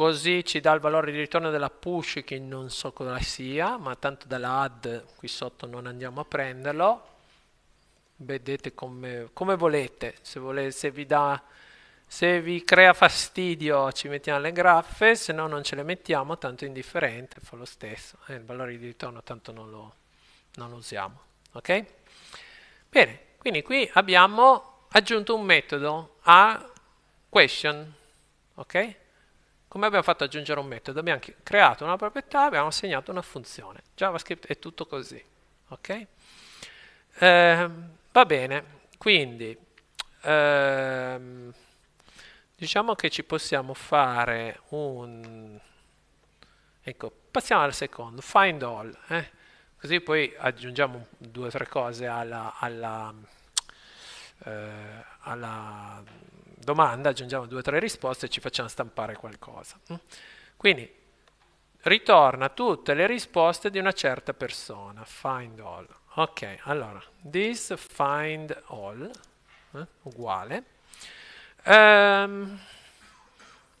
così ci dà il valore di ritorno della push che non so cosa sia ma tanto dalla add qui sotto non andiamo a prenderlo vedete come, come volete se, volete, se vi dà se vi crea fastidio ci mettiamo le graffe, se no non ce le mettiamo, tanto indifferente, fa lo stesso. Eh, il valore di ritorno tanto non lo, non lo, usiamo. Ok? Bene, quindi qui abbiamo aggiunto un metodo a question. Ok? Come abbiamo fatto ad aggiungere un metodo? Abbiamo creato una proprietà, abbiamo assegnato una funzione. JavaScript è tutto così. Okay? Eh, va bene, quindi ehm, diciamo che ci possiamo fare un... Ecco, passiamo al secondo, find all. Eh? Così poi aggiungiamo due o tre cose alla, alla, eh, alla domanda, aggiungiamo due o tre risposte e ci facciamo stampare qualcosa. Mm? Quindi ritorna tutte le risposte di una certa persona, find all. Ok, allora, this find all, eh, uguale. Ehm,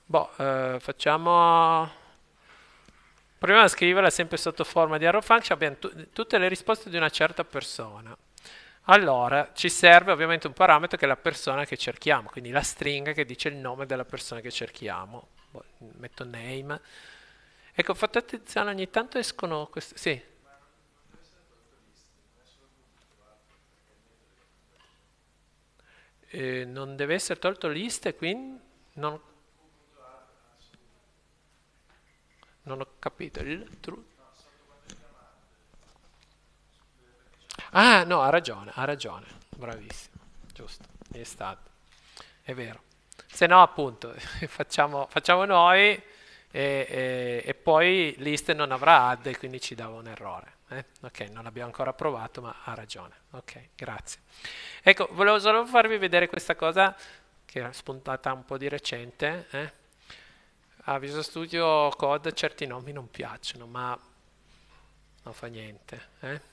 boh, eh, facciamo... Proviamo a scriverla sempre sotto forma di arrow function, abbiamo tutte le risposte di una certa persona allora ci serve ovviamente un parametro che è la persona che cerchiamo, quindi la stringa che dice il nome della persona che cerchiamo. Boh, metto name. Ecco, fate attenzione, ogni tanto escono queste... Sì. Eh, non deve essere tolto liste, quindi non, non ho capito il trucco. Ah, no, ha ragione, ha ragione. Bravissimo, giusto, è stato. È vero. Se no, appunto, <laughs> facciamo, facciamo noi e, e, e, poi list non avrà add e quindi ci dava un errore. Eh? Ok, non l'abbiamo ancora provato, ma ha ragione. Ok, grazie. Ecco, volevo solo farvi vedere questa cosa che era spuntata un po' di recente. Eh? A ah, Visual Studio Code certi nomi non piacciono, ma non fa niente. Eh?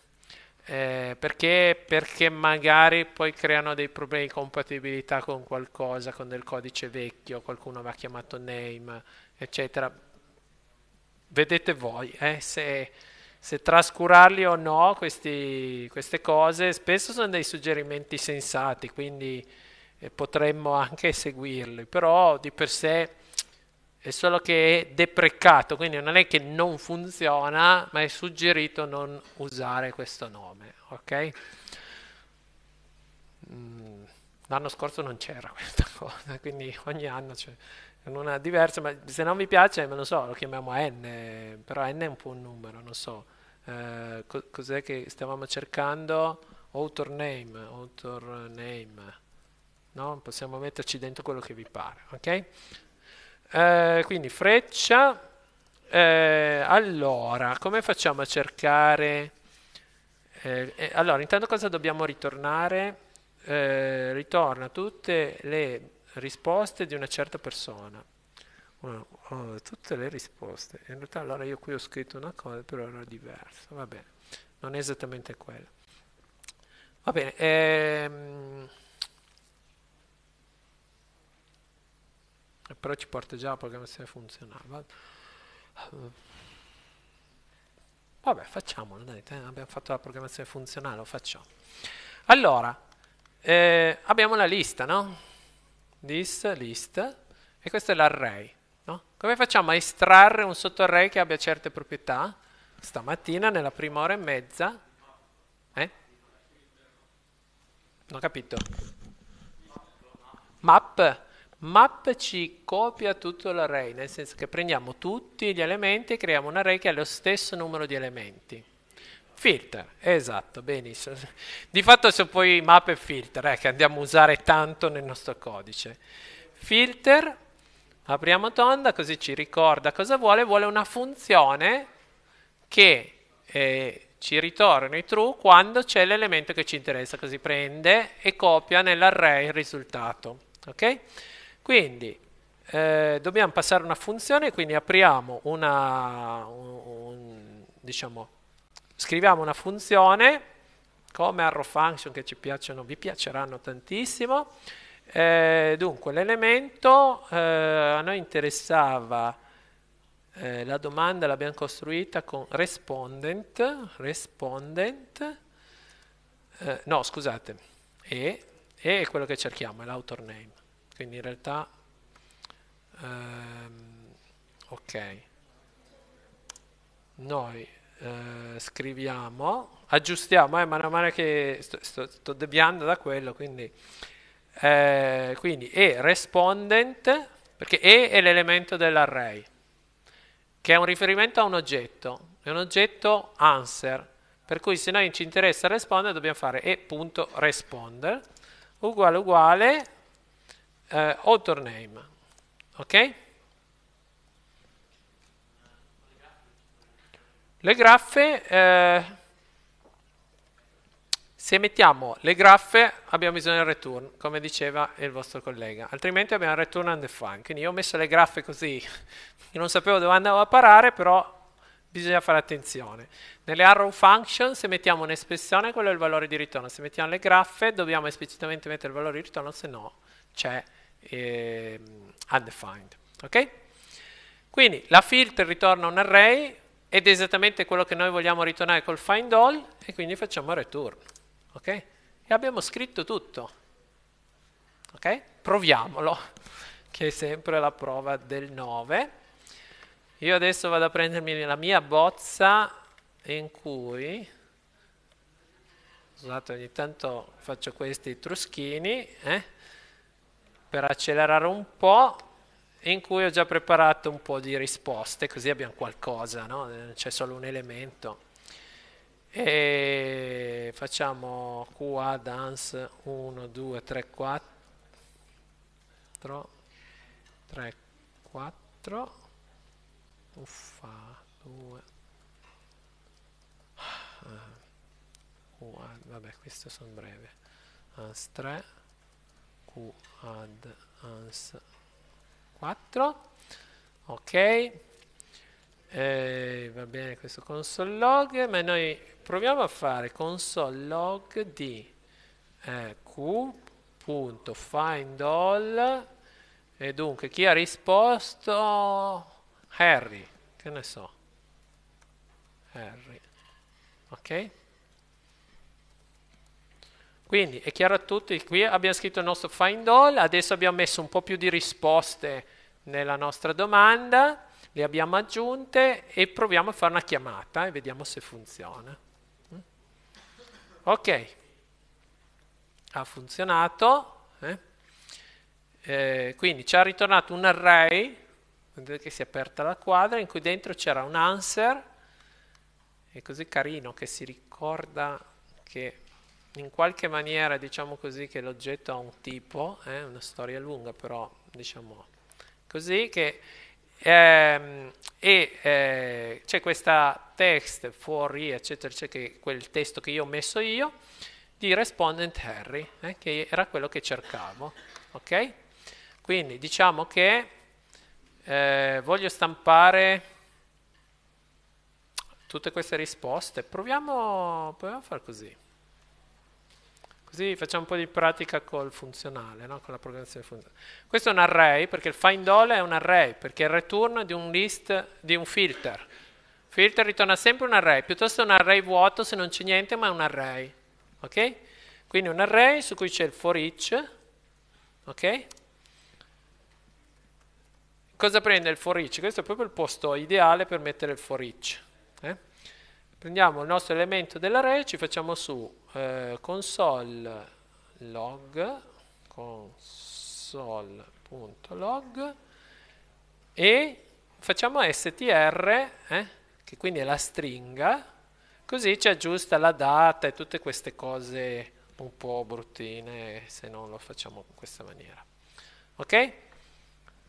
eh, perché, perché, magari poi creano dei problemi di compatibilità con qualcosa, con del codice vecchio, qualcuno va chiamato name, eccetera. Vedete voi eh, se, se, trascurarli o no questi, queste cose, spesso sono dei suggerimenti sensati, quindi eh, potremmo anche seguirli, però di per sé è solo che è deprecato, quindi non è che non funziona, ma è suggerito non usare questo nome, ok? Mm, l'anno scorso non c'era <laughs> questa cosa, quindi ogni anno c'è una diversa, ma se non vi piace, non so, lo chiamiamo N, però N è un po' un numero, non so. Eh, cos'è che stavamo cercando? Author name, author name, no? Possiamo metterci dentro quello che vi pare, ok? Eh, quindi freccia. Eh, allora, come facciamo a cercare? Eh, eh allora, intanto cosa dobbiamo ritornare? Eh, ritorna tutte le risposte di una certa persona. Oh, oh, tutte le risposte. In realtà allora io qui ho scritto una cosa, però era diversa. Va bene, non è esattamente quella. Va bene. Ehm... però ci porta già la programmazione funzionale. Vabbè, facciamolo, dai, abbiamo fatto la programmazione funzionale, lo facciamo. Allora, eh, abbiamo la lista, no? This, list, e questo è l'array. No? Come facciamo a estrarre un sottoarray che abbia certe proprietà? Stamattina, nella prima ora e mezza... Eh? Non ho capito. Map? Map ci copia tutto l'array, nel senso che prendiamo tutti gli elementi e creiamo un array che ha lo stesso numero di elementi. Filter, esatto, benissimo. Di fatto sono poi map e filter, eh, che andiamo a usare tanto nel nostro codice. Filter, apriamo tonda, così ci ricorda cosa vuole. Vuole una funzione che eh, ci i true quando c'è l'elemento che ci interessa, così prende e copia nell'array il risultato. Okay? Quindi eh, dobbiamo passare una funzione, quindi apriamo una, un, un, diciamo, scriviamo una funzione come arrow function che ci piacciono, vi piaceranno tantissimo. Eh, dunque l'elemento eh, a noi interessava eh, la domanda l'abbiamo costruita con respondent, respondent eh, no scusate, e, e è quello che cerchiamo, è l'author name quindi in realtà ehm, ok noi eh, scriviamo aggiustiamo eh, mano a mano che sto, sto, sto deviando da quello quindi eh, quindi e respondent perché e è l'elemento dell'array che è un riferimento a un oggetto è un oggetto answer per cui se noi ci interessa rispondere dobbiamo fare e.responder uguale uguale eh, name. Ok? Le graffe, eh, se mettiamo le graffe abbiamo bisogno del return, come diceva il vostro collega, altrimenti abbiamo il return undefined. Quindi io ho messo le graffe così, <laughs> non sapevo dove andavo a parare, però bisogna fare attenzione. Nelle arrow function, se mettiamo un'espressione, quello è il valore di ritorno. Se mettiamo le graffe, dobbiamo esplicitamente mettere il valore di ritorno, se no c'è eh, undefined. Okay? Quindi la filter ritorna un array ed è esattamente quello che noi vogliamo ritornare col find all e quindi facciamo return. Okay? E abbiamo scritto tutto. Okay? Proviamolo, <laughs> che è sempre la prova del 9. Io adesso vado a prendermi la mia bozza in cui scusate ogni tanto faccio questi truschini eh? per accelerare un po' in cui ho già preparato un po' di risposte, così abbiamo qualcosa, no? Eh, c'è solo un elemento. E facciamo qua dance 1, 2, 3, 4, 3, 4, uffa, 2, ah, ah, QA, vabbè queste sono breve, dance 3, Q 4 ok eh, va bene questo console log ma noi proviamo a fare console log di eh, all e dunque chi ha risposto Harry che ne so Harry ok quindi è chiaro a tutti, qui abbiamo scritto il nostro find all, adesso abbiamo messo un po' più di risposte nella nostra domanda, le abbiamo aggiunte e proviamo a fare una chiamata e vediamo se funziona. Ok, ha funzionato, eh? Eh, quindi ci ha ritornato un array, vedete che si è aperta la quadra, in cui dentro c'era un answer, è così carino che si ricorda che in qualche maniera diciamo così che l'oggetto ha un tipo, è eh, una storia lunga però diciamo così, che ehm, e eh, c'è questa text fuori eccetera, eccetera, che quel testo che io ho messo io di respondent Harry, eh, che era quello che cercavo, ok? Quindi diciamo che eh, voglio stampare tutte queste risposte, proviamo, proviamo a far così. Così facciamo un po' di pratica col funzionale, no? con la programmazione funzionale. Questo è un array, perché il find all è un array, perché è il return di un list, di un filter. filter ritorna sempre un array, piuttosto un array vuoto se non c'è niente, ma è un array. Ok? Quindi un array su cui c'è il for each, ok? Cosa prende il for each? Questo è proprio il posto ideale per mettere il for each. Eh? Prendiamo il nostro elemento dell'array, ci facciamo su eh, console log, console.log e facciamo str, eh, che quindi è la stringa, così ci aggiusta la data e tutte queste cose un po' bruttine se non lo facciamo in questa maniera. Ok?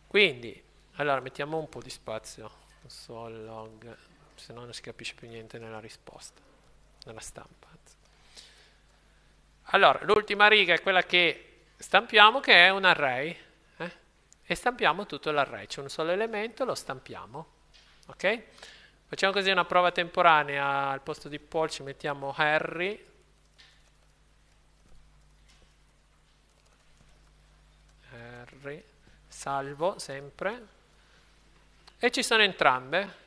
Quindi, allora mettiamo un po' di spazio, console log se no non si capisce più niente nella risposta, nella stampa. Allora, l'ultima riga è quella che stampiamo, che è un array, eh? e stampiamo tutto l'array, c'è un solo elemento, lo stampiamo, ok? Facciamo così una prova temporanea, al posto di Paul ci mettiamo Harry, Harry, salvo sempre, e ci sono entrambe,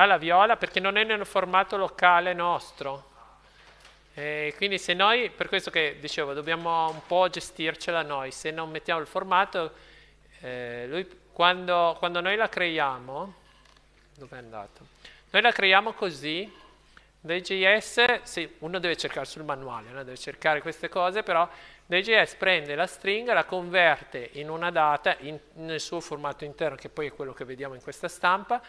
alla ah, viola perché non è nel formato locale nostro. E quindi se noi, per questo che dicevo, dobbiamo un po' gestircela noi, se non mettiamo il formato, eh, lui, quando, quando, noi la creiamo, dove è andato? Noi la creiamo così, DJS, sì, uno deve cercare sul manuale, uno deve cercare queste cose, però DJS prende la stringa, la converte in una data in, nel suo formato interno, che poi è quello che vediamo in questa stampa,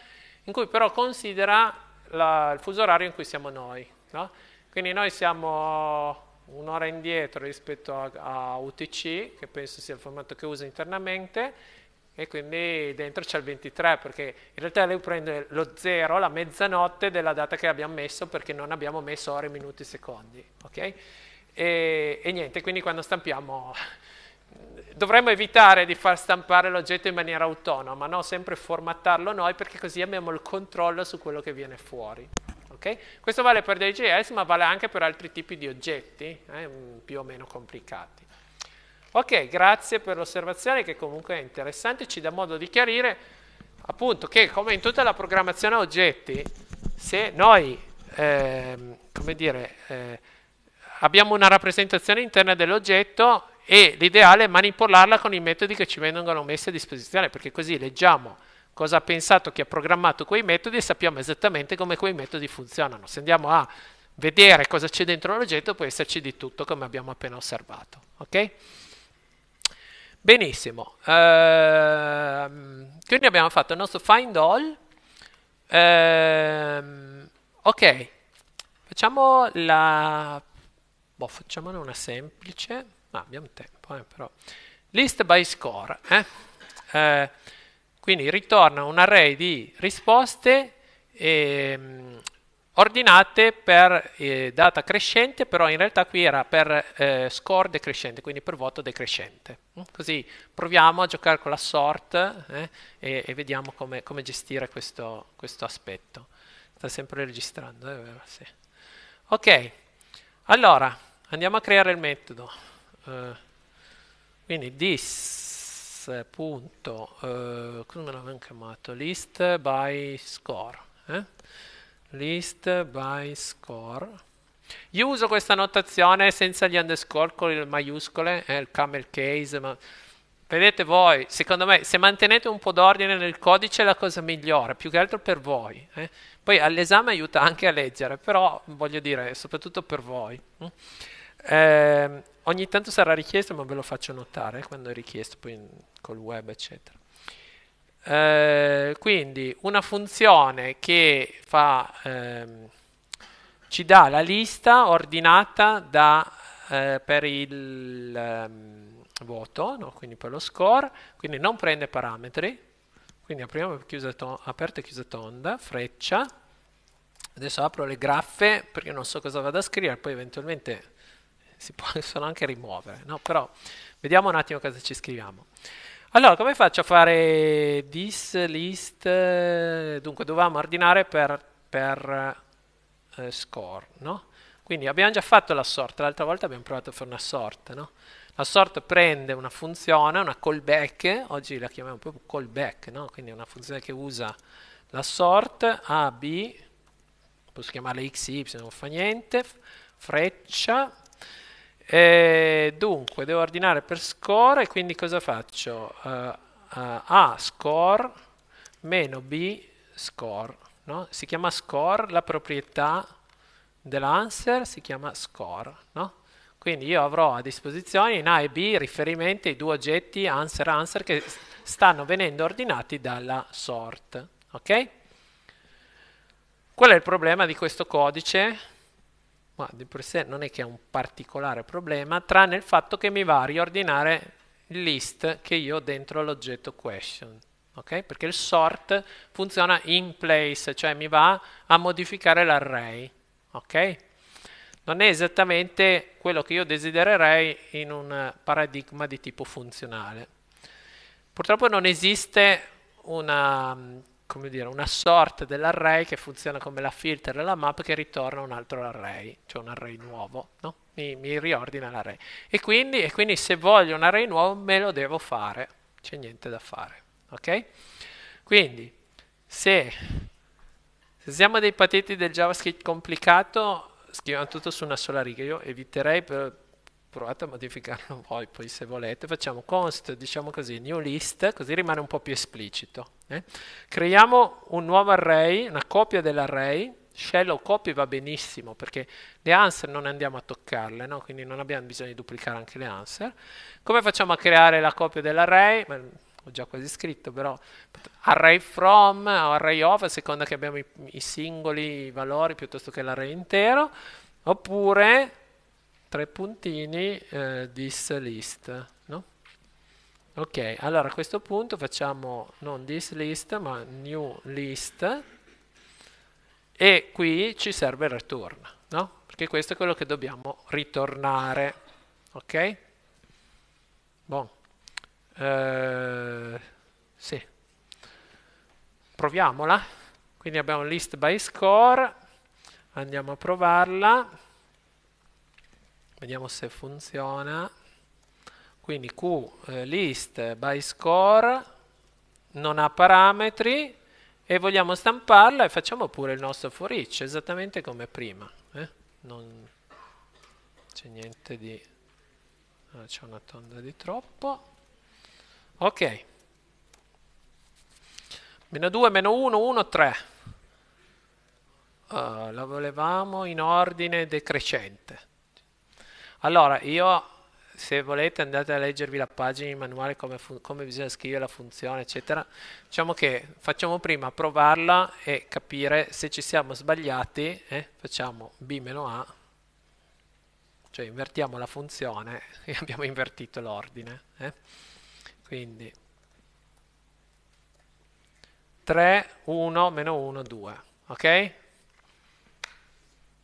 in cui però considera la, il fuso orario in cui siamo noi. No? Quindi noi siamo un'ora indietro rispetto a, a, UTC, che penso sia il formato che usa internamente, e quindi dentro c'è il 23, perché in realtà lui prende lo 0, la mezzanotte della data che abbiamo messo, perché non abbiamo messo ore, minuti, secondi. Okay? E, e niente, quindi quando stampiamo dovremmo evitare di far stampare l'oggetto in maniera autonoma, no? sempre formattarlo noi perché così abbiamo il controllo su quello che viene fuori. Okay? Questo vale per dei ma vale anche per altri tipi di oggetti eh, mm, più o meno complicati. Ok, grazie per l'osservazione che comunque è interessante, ci dà modo di chiarire appunto che come in tutta la programmazione a oggetti, se noi eh, come dire, eh, abbiamo una rappresentazione interna dell'oggetto, e l'ideale è manipolarla con i metodi che ci vengono messi a disposizione, perché così leggiamo cosa ha pensato chi ha programmato quei metodi e sappiamo esattamente come quei metodi funzionano. Se andiamo a vedere cosa c'è dentro l'oggetto può esserci di tutto come abbiamo appena osservato. Okay? Benissimo, ehm, quindi abbiamo fatto il nostro find all. Ehm, ok, facciamo la... Boh, facciamone una semplice. Ma abbiamo tempo, eh, però. List by score. Eh? Eh, quindi ritorna un array di risposte ehm, ordinate per eh, data crescente, però in realtà qui era per eh, score decrescente, quindi per voto decrescente. Mm, così proviamo a giocare con la sort eh, e, e, vediamo come, come gestire questo, questo, aspetto. Sta sempre registrando, eh, sì. Ok, allora andiamo a creare il metodo. Eh, quindi this punto eh, come l'avevamo chiamato list by score eh? list by score io uso questa notazione senza gli underscore con le maiuscole eh, il camel case ma vedete voi secondo me se mantenete un po' d'ordine nel codice è la cosa migliore più che altro per voi eh. poi all'esame aiuta anche a leggere però voglio dire soprattutto per voi eh, ogni tanto sarà richiesto, ma ve lo faccio notare quando è richiesto poi in, col web, eccetera. Eh, quindi una funzione che fa, ehm, ci dà la lista ordinata da, eh, per il ehm, voto, no? quindi per lo score, quindi non prende parametri, quindi apriamo to- aperta e chiusa tonda, freccia, adesso apro le graffe perché non so cosa vado a scrivere, poi eventualmente si possono <laughs> anche rimuovere, no? Però vediamo un attimo cosa ci scriviamo. Allora, come faccio a fare this list? Dunque, dovevamo ordinare per, per eh, score, no? Quindi abbiamo già fatto la sort, l'altra volta abbiamo provato a fare una sort, no? La sort prende una funzione, una callback, oggi la chiamiamo proprio callback, no? Quindi è una funzione che usa la sort A, B, posso chiamarla X, Y, non fa niente, freccia, e dunque, devo ordinare per score, e quindi cosa faccio? Uh, uh, A score meno B score. No? Si chiama score la proprietà dell'answer si chiama score, no? Quindi io avrò a disposizione in A e B riferimenti ai due oggetti answer answer che stanno venendo ordinati dalla sort, ok? Qual è il problema di questo codice? ma di per sé non è che è un particolare problema, tranne il fatto che mi va a riordinare il list che io ho dentro l'oggetto question. Okay? Perché il sort funziona in place, cioè mi va a modificare l'array. Okay? Non è esattamente quello che io desidererei in un paradigma di tipo funzionale. Purtroppo non esiste una come dire, una sorta dell'array che funziona come la filter della map che ritorna un altro array, cioè un array nuovo, no? mi, mi, riordina l'array. E quindi, e quindi, se voglio un array nuovo me lo devo fare, c'è niente da fare. Ok? Quindi se, se siamo dei patiti del JavaScript complicato, scriviamo tutto su una sola riga, io eviterei per, provate a modificarlo voi poi se volete, facciamo const, diciamo così, new list, così rimane un po' più esplicito. Eh? Creiamo un nuovo array, una copia dell'array, shell o copy va benissimo perché le answer non andiamo a toccarle, no? quindi non abbiamo bisogno di duplicare anche le answer. Come facciamo a creare la copia dell'array? ho già quasi scritto, però array from o array of, a seconda che abbiamo i, i singoli valori piuttosto che l'array intero, oppure tre puntini eh, this list no? ok allora a questo punto facciamo non this list ma new list e qui ci serve il return no? perché questo è quello che dobbiamo ritornare ok bon. eh, sì proviamola quindi abbiamo list by score andiamo a provarla vediamo se funziona quindi Q eh, list by score non ha parametri e vogliamo stamparla e facciamo pure il nostro for each esattamente come prima eh? non c'è niente di ah, c'è una tonda di troppo ok meno 2 meno 1 1 3 uh, la volevamo in ordine decrescente allora, io se volete andate a leggervi la pagina in manuale come, come, bisogna scrivere la funzione eccetera diciamo che facciamo prima provarla e capire se ci siamo sbagliati eh? facciamo b a cioè invertiamo la funzione <laughs> e abbiamo invertito l'ordine eh? quindi 3 1 meno 1 2 ok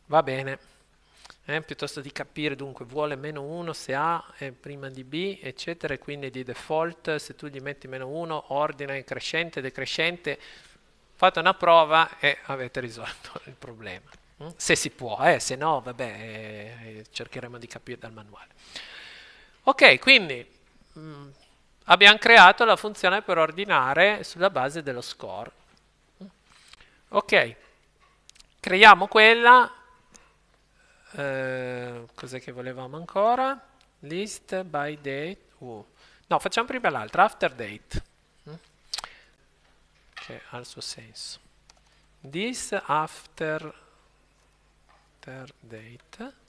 va bene eh, piuttosto di capire dunque vuole meno 1 se A è prima di B eccetera e quindi di default se tu gli metti meno 1 ordina in crescente, decrescente fate una prova e avete risolto <laughs> il problema mm? se si può, eh, se no vabbè eh, eh cercheremo di capire dal manuale ok quindi mh, mm, abbiamo creato la funzione per ordinare sulla base dello score mm? ok creiamo quella eh, cos'è che volevamo ancora? List by date. Uh. No, facciamo prima l'altra, after date, mm? che ha il suo senso. This after, after date.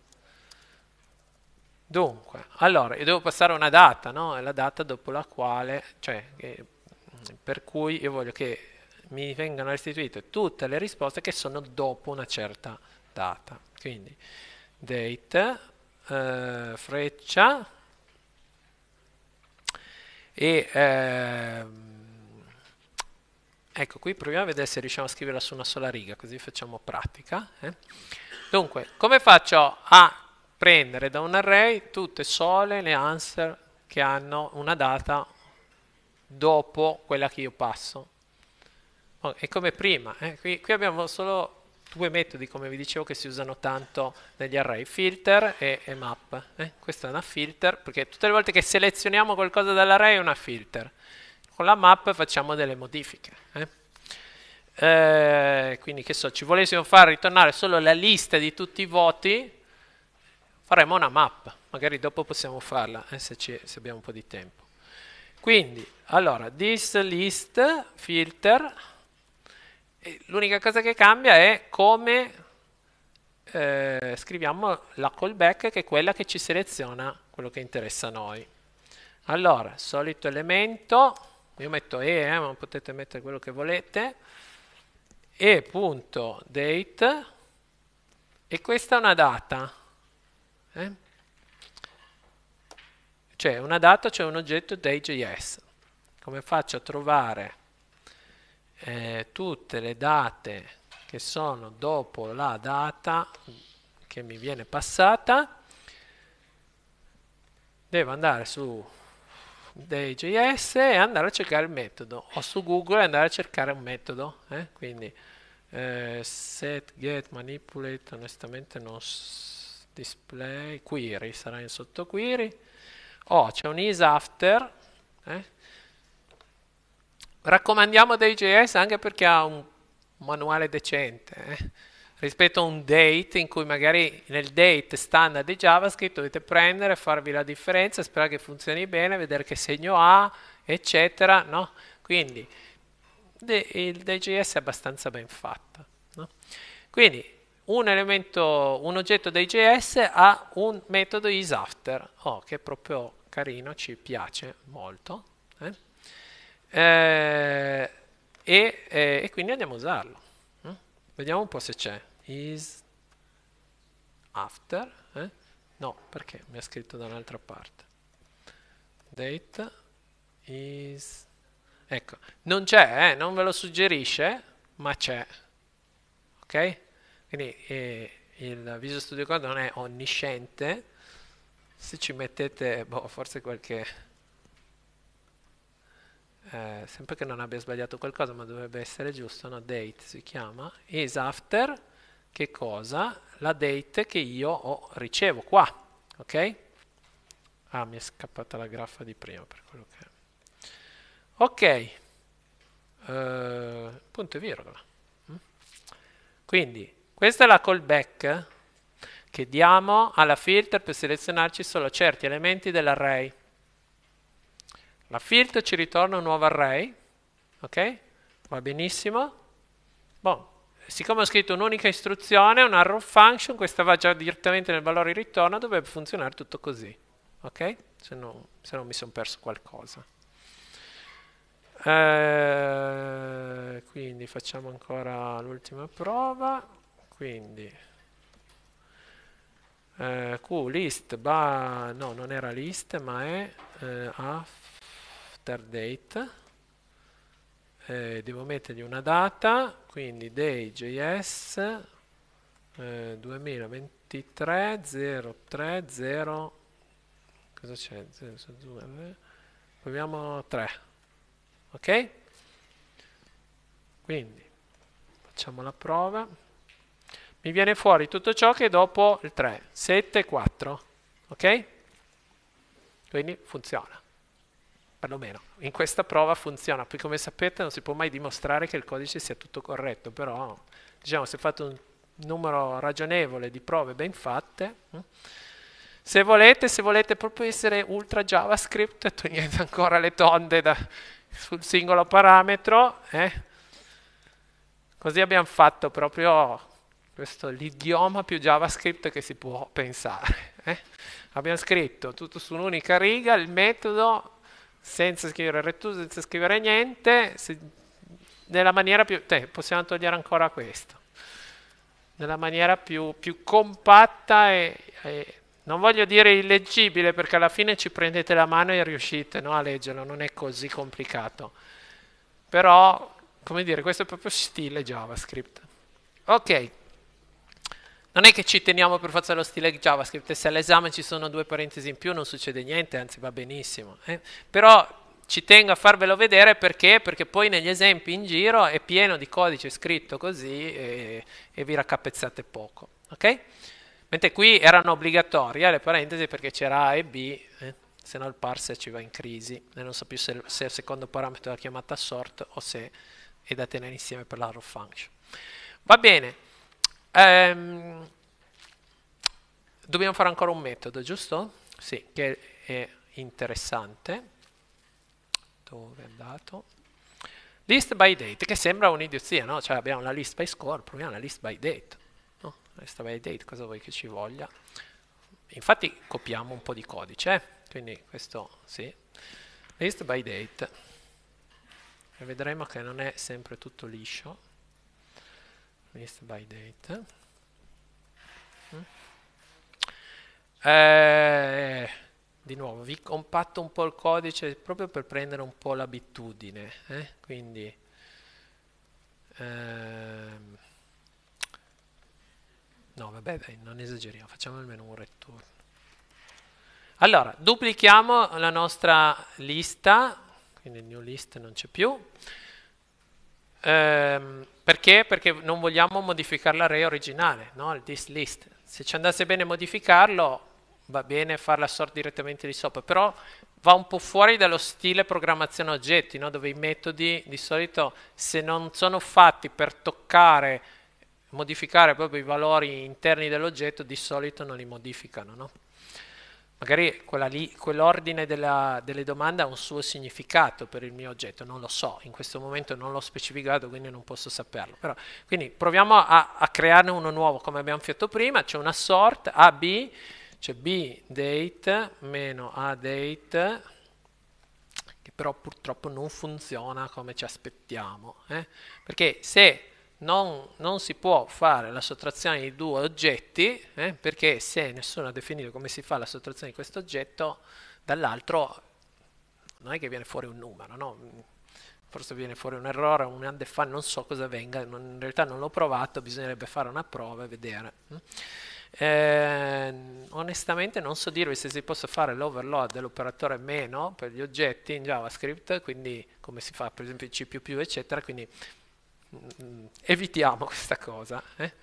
Dunque, allora, io devo passare una data, no? È la data dopo la quale, cioè, eh, per cui io voglio che mi vengano restituite tutte le risposte che sono dopo una certa data data. Quindi date, eh, freccia e eh, ecco qui proviamo a vedere se riusciamo a scriverla su una sola riga, così facciamo pratica. Eh. Dunque, come faccio a prendere da un array tutte sole le answer che hanno una data dopo quella che io passo. E oh, come prima, eh? qui, qui, abbiamo solo due metodi, come vi dicevo, che si usano tanto negli array, filter e, e map. Eh? Questa è una filter, perché tutte le volte che selezioniamo qualcosa dall'array è una filter. Con la map facciamo delle modifiche. Eh? Eh, quindi che so, ci volessimo far ritornare solo la lista di tutti i voti, faremo una map. Magari dopo possiamo farla, eh, se, ci, se abbiamo un po' di tempo. Quindi, allora, this list filter L'unica cosa che cambia è come eh, scriviamo la callback che è quella che ci seleziona quello che interessa a noi. Allora, solito elemento, io metto e, eh, ma potete mettere quello che volete, e.date e questa è una data. Eh? Cioè una data, c'è cioè un oggetto date.js. Come faccio a trovare eh, tutte le date che sono dopo la data che mi viene passata devo andare su day.js e andare a cercare il metodo o su google e andare a cercare un metodo eh? quindi eh, set get manipulate onestamente non display query sarà in sotto query oh c'è un is after eh? Raccomandiamo Day.js anche perché ha un manuale decente. Eh? Rispetto a un date in cui magari nel date standard di JavaScript dovete prendere, farvi la differenza, sperare che funzioni bene, vedere che segno ha, eccetera. No? Quindi il Day.js è abbastanza ben fatto. No? Quindi un elemento, un oggetto Day.js ha un metodo isAfter, oh, che è proprio carino, ci piace molto. Eh? eh, e, eh, e, quindi andiamo a usarlo. Mm? Vediamo un po' se c'è. Is after. Eh? No, perché mi ha scritto da un'altra parte. Date is... Ecco, non c'è, eh? non ve lo suggerisce, ma c'è. Ok? Quindi eh, il Visual Studio Code non è onnisciente. Se ci mettete, boh, forse qualche eh, sempre che non abbia sbagliato qualcosa, ma dovrebbe essere giusto, no? date si chiama, is after, che cosa? La date che io ho, ricevo qua, ok? Ah, mi è scappata la graffa di prima per quello che... Ok, uh, punto e virgola. Mm? Quindi, questa è la callback che diamo alla filter per selezionarci solo certi elementi dell'array. La field ci ritorna un nuovo array, ok? Va benissimo. Bon. Siccome ho scritto un'unica istruzione, un arrow function, questa va già direttamente nel valore di ritorno, dovrebbe funzionare tutto così, ok? Se, no, se non mi sono perso qualcosa. Eh, quindi facciamo ancora l'ultima prova. Quindi eh, Q list, ba, no, non era list, ma è eh, a after date eh, devo mettergli una data quindi day.js eh, 2023 cosa c'è? 02 eh? proviamo 3 ok? quindi facciamo la prova mi viene fuori tutto ciò che dopo il 3 7 4 ok? quindi funziona perlomeno in questa prova funziona, poi come sapete non si può mai dimostrare che il codice sia tutto corretto, però diciamo se fate un numero ragionevole di prove ben fatte, hm, se volete, se volete proprio essere ultra JavaScript, <laughs> togliete ancora le tonde da, sul singolo parametro, eh? così abbiamo fatto proprio questo l'idioma più JavaScript che si può pensare. Eh? Abbiamo scritto tutto su un'unica riga, il metodo senza scrivere rettuso, senza scrivere niente, se, nella maniera più... Te, possiamo togliere ancora questo, nella maniera più, più compatta e, e, non voglio dire illeggibile perché alla fine ci prendete la mano e riuscite no, a leggerlo, non è così complicato. Però, come dire, questo è proprio stile JavaScript. Ok, non è che ci teniamo per forza allo stile JavaScript se all'esame ci sono due parentesi in più non succede niente, anzi va benissimo. Eh? Però ci tengo a farvelo vedere perché? perché poi negli esempi in giro è pieno di codice scritto così e, e vi raccapezzate poco. Okay? Mentre qui erano obbligatorie le parentesi perché c'era A e B, eh? se no il parser ci va in crisi e non so più se, se il secondo parametro è la chiamata sort o se è da tenere insieme per la row function. Va bene. Ehm, dobbiamo fare ancora un metodo, giusto? Sì, che è interessante. Dove è andato? List by date, che sembra un'idiozia, no? Cioè abbiamo la list by score, proviamo la list by date. No, list by date, cosa vuoi che ci voglia? Infatti copiamo un po' di codice, eh? quindi questo sì. List by date. E vedremo che non è sempre tutto liscio list by date mm. eh, di nuovo vi compatto un po' il codice proprio per prendere un po' l'abitudine eh? quindi ehm, no vabbè dai, non esageriamo facciamo almeno un return allora duplichiamo la nostra lista quindi il new list non c'è più Ehm, perché? Perché non vogliamo modificare l'array originale, no? il this list. Se ci andasse bene modificarlo, va bene fare la sort direttamente di sopra, però va un po' fuori dallo stile programmazione oggetti, no? dove i metodi di solito se non sono fatti per toccare, modificare proprio i valori interni dell'oggetto, di solito non li modificano. No? Magari lì, quell'ordine della, delle domande ha un suo significato per il mio oggetto, non lo so, in questo momento non l'ho specificato, quindi non posso saperlo. Però, quindi proviamo a, a crearne uno nuovo, come abbiamo fatto prima, c'è una sort A, B, c'è B date meno A date, che però purtroppo non funziona come ci aspettiamo, eh? perché se non, non, si può fare la sottrazione di due oggetti, eh, perché se nessuno ha definito come si fa la sottrazione di questo oggetto, dall'altro non è che viene fuori un numero, no? forse viene fuori un errore, un undefined, non so cosa venga, non, in realtà non l'ho provato, bisognerebbe fare una prova e vedere. Eh, onestamente non so dirvi se si possa fare l'overload dell'operatore meno per gli oggetti in JavaScript, quindi come si fa per esempio in C++, eccetera, quindi evitiamo <laughs> questa cosa. Eh?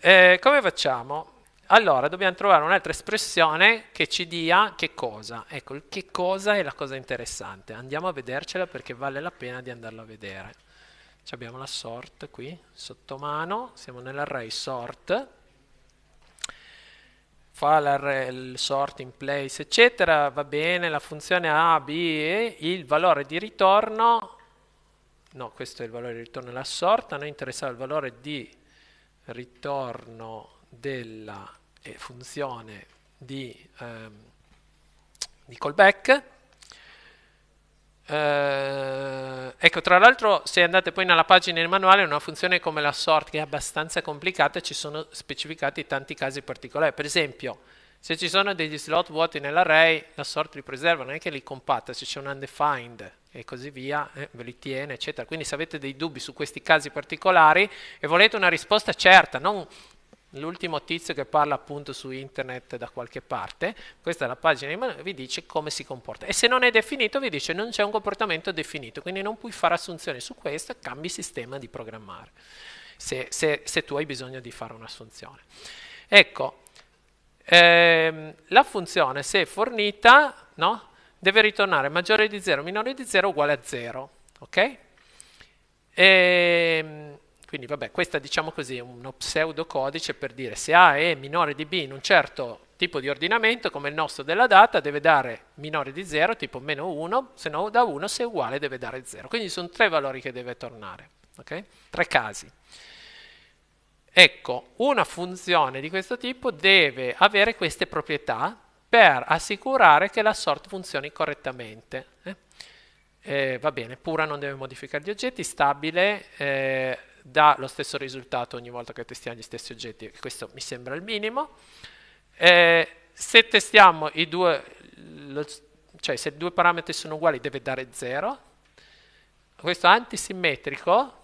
Eh, come facciamo? Allora, dobbiamo trovare un'altra espressione che ci dia che cosa. Ecco, il che cosa è la cosa interessante. Andiamo a vedercela perché vale la pena di andarla a vedere. Ci abbiamo la sort qui, sotto mano, siamo nell'array sort. Fa il sort in place, eccetera, va bene, la funzione A, B, e il valore di ritorno no, questo è il valore di ritorno della sorta, a noi interessava il valore di ritorno della eh, funzione di, ehm, di callback. Eh, ecco, tra l'altro, se andate poi nella pagina del manuale, una funzione come la sort che è abbastanza complicata, ci sono specificati tanti casi particolari. Per esempio, se ci sono degli slot vuoti nell'array, la sort li preserva, non è che li compatta, se c'è un undefined e così via, eh, ve li tiene, eccetera. Quindi se avete dei dubbi su questi casi particolari e volete una risposta certa, non l'ultimo tizio che parla appunto su internet da qualche parte, questa è la pagina vi dice come si comporta. E se non è definito vi dice non c'è un comportamento definito, quindi non puoi fare assunzioni su questo, cambi sistema di programmare, se, se, se tu hai bisogno di fare un'assunzione. Ecco, eh, la funzione, se fornita, no, deve ritornare maggiore di 0, minore di 0 uguale a 0. Ok? E, ehm, quindi, vabbè, questa diciamo così è uno pseudocodice per dire se A è minore di B in un certo tipo di ordinamento, come il nostro della data, deve dare minore di 0, tipo meno 1, se no da 1, se è uguale deve dare 0. Quindi sono tre valori che deve tornare. Ok? Tre casi. Ecco, una funzione di questo tipo deve avere queste proprietà per assicurare che la sort funzioni correttamente. Eh? Eh, va bene, pura non deve modificare gli oggetti, stabile eh, dà lo stesso risultato ogni volta che testiamo gli stessi oggetti, questo mi sembra il minimo. Eh, se testiamo i due, lo, cioè se due parametri sono uguali deve dare 0, questo antisimmetrico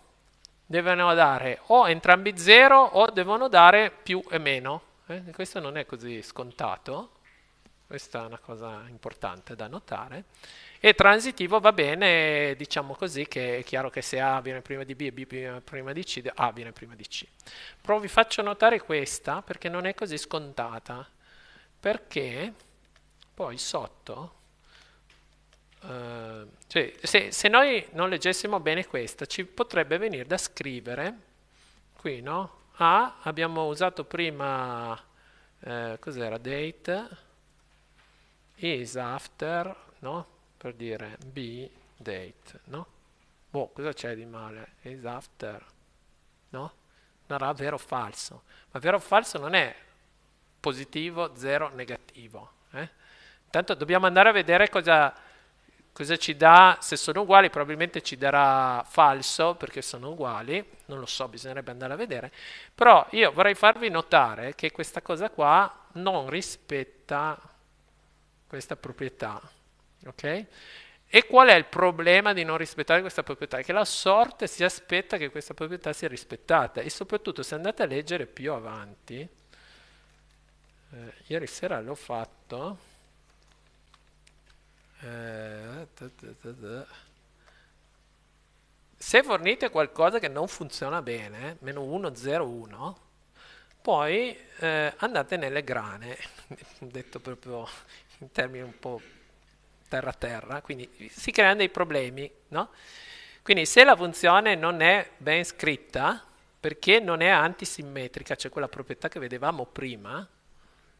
devono dare o entrambi 0 o devono dare più e meno. Eh? Questo non è così scontato, questa è una cosa importante da notare. E transitivo va bene, diciamo così, che è chiaro che se A viene prima di B e B viene prima di C, A viene prima di C. Però vi faccio notare questa perché non è così scontata, perché poi sotto cioè, se, se, noi non leggessimo bene questo, ci potrebbe venire da scrivere qui, no? A, ah, abbiamo usato prima, eh, cos'era, date, is after, no? Per dire B, date, no? Boh, cosa c'è di male? Is after, no? Sarà vero o falso. Ma vero o falso non è positivo, zero, negativo. Eh? Tanto dobbiamo andare a vedere cosa Cosa ci dà? Se sono uguali probabilmente ci darà falso perché sono uguali, non lo so, bisognerebbe andare a vedere, però io vorrei farvi notare che questa cosa qua non rispetta questa proprietà, ok? E qual è il problema di non rispettare questa proprietà? Che la sorte si aspetta che questa proprietà sia rispettata e soprattutto se andate a leggere più avanti, eh, ieri sera l'ho fatto, se fornite qualcosa che non funziona bene, meno 101, poi eh, andate nelle grane, <laughs> detto proprio in termini un po' terra terra, quindi si creano dei problemi, no? Quindi se la funzione non è ben scritta, perché non è antisimmetrica, cioè quella proprietà che vedevamo prima,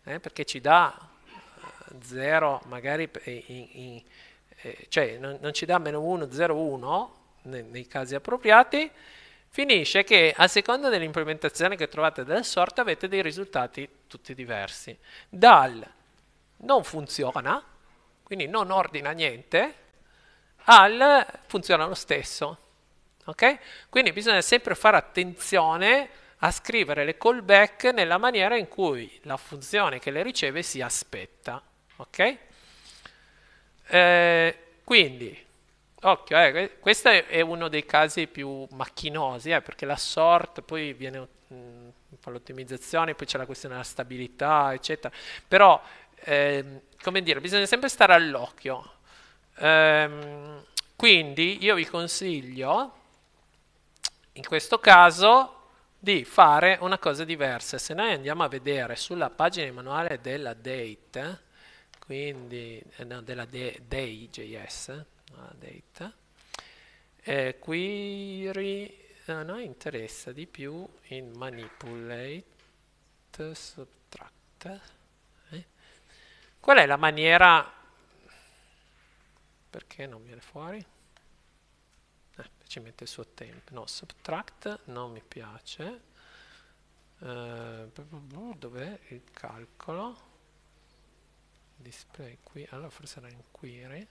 eh, perché ci dà 0, magari in, in, eh, cioè non, non, ci dà meno 1, 0, 1 nei, nei casi appropriati, finisce che a seconda dell'implementazione che trovate della sort avete dei risultati tutti diversi. Dal non funziona, quindi non ordina niente, al funziona lo stesso. Okay? Quindi bisogna sempre fare attenzione a scrivere le callback nella maniera in cui la funzione che le riceve si aspetta ok? Eh, quindi, occhio, eh, questo è uno dei casi più macchinosi, eh, perché la sort poi viene mh, mm, l'ottimizzazione, poi c'è la questione della stabilità, eccetera. Però, ehm, come dire, bisogna sempre stare all'occhio. Ehm, quindi io vi consiglio, in questo caso, di fare una cosa diversa. Se noi andiamo a vedere sulla pagina di manuale della date, quindi eh, no, della de, day.js, la data. Eh, query a noi interessa di più in manipulate subtract. Eh? Qual è la maniera... Perché non viene fuori? Eh, ci mette il suo tempo. No, subtract non mi piace. Uh, dov'è il calcolo? display qui allora forse ranquire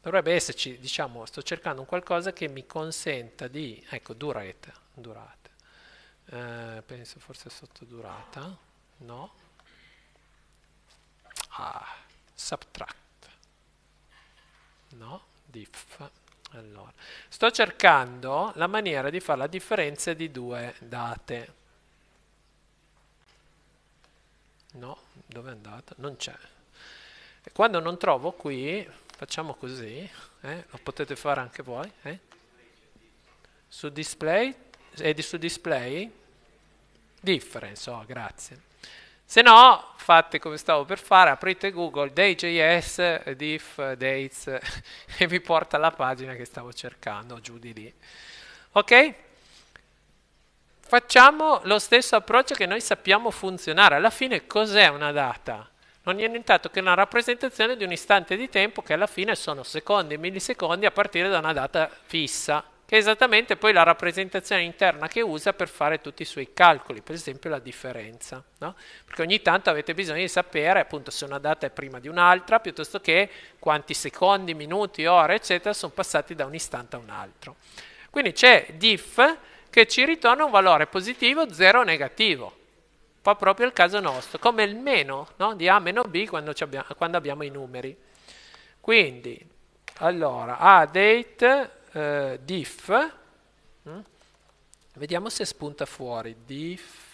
dovrebbe esserci diciamo sto cercando un qualcosa che mi consenta di ecco durata durata eh, penso forse sotto durata no ah subtract no diff allora sto cercando la maniera di fare la differenza di due date no dove è andata non c'è e quando non trovo qui, facciamo così, eh? lo potete fare anche voi, eh? su display, e su display, difference, oh, grazie. Se no, fate come stavo per fare, aprite Google, day.js, diff, dates, <laughs> e vi porta alla pagina che stavo cercando, giù di lì. Ok? Facciamo lo stesso approccio che noi sappiamo funzionare. Alla fine cos'è una data? non è nient'altro che una rappresentazione di un istante di tempo che alla fine sono secondi e millisecondi a partire da una data fissa, che è esattamente poi la rappresentazione interna che usa per fare tutti i suoi calcoli, per esempio la differenza, no? perché ogni tanto avete bisogno di sapere appunto se una data è prima di un'altra, piuttosto che quanti secondi, minuti, ore, eccetera, sono passati da un istante a un altro. Quindi c'è diff che ci ritorna un valore positivo, 0 negativo fa proprio il caso nostro, come il meno no? di A meno B quando abbiamo, quando, abbiamo, i numeri. Quindi, allora, A date eh, diff, mm? vediamo se spunta fuori, diff,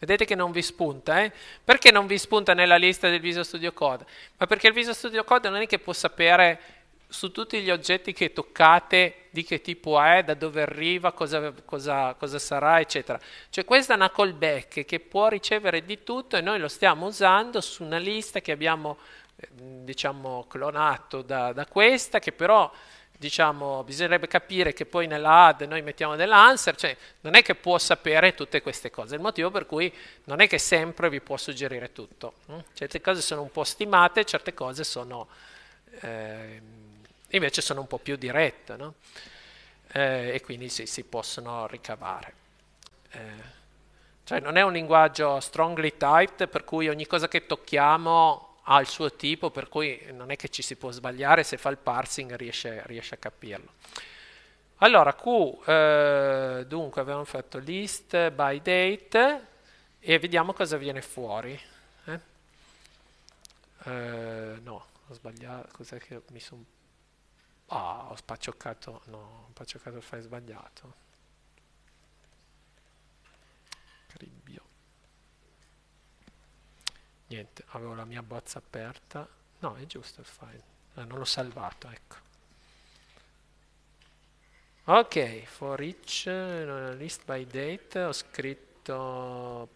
Vedete che non vi spunta, eh? Perché non vi spunta nella lista del Visual Studio Code? Ma perché il Visual Studio Code non è che può sapere su tutti gli oggetti che toccate, di che tipo è, da dove arriva, cosa, cosa, cosa sarà, eccetera. Cioè questa è una callback che può ricevere di tutto e noi lo stiamo usando su una lista che abbiamo, eh, diciamo, clonato da, da, questa, che però, diciamo, bisognerebbe capire che poi nella add noi mettiamo dell'answer, cioè non è che può sapere tutte queste cose, il motivo per cui non è che sempre vi può suggerire tutto. Mm? Certe cose sono un po' stimate, certe cose sono... Eh, invece sono un po' più dirette no? eh, e quindi si, si possono ricavare. Eh, cioè non è un linguaggio strongly typed per cui ogni cosa che tocchiamo ha il suo tipo, per cui non è che ci si può sbagliare, se fa il parsing riesce, riesce a capirlo. Allora, Q, eh, dunque avevamo fatto list by date e vediamo cosa viene fuori. Eh? Eh, no, ho sbagliato, cos'è che mi sono Ah, oh, ho spaccioccato, no, ho spaccioccato il file sbagliato. Cribbio. Niente, avevo la mia bozza aperta. No, è giusto il file. Ah, non l'ho salvato, ecco. Ok, for each eh, list by date ho scritto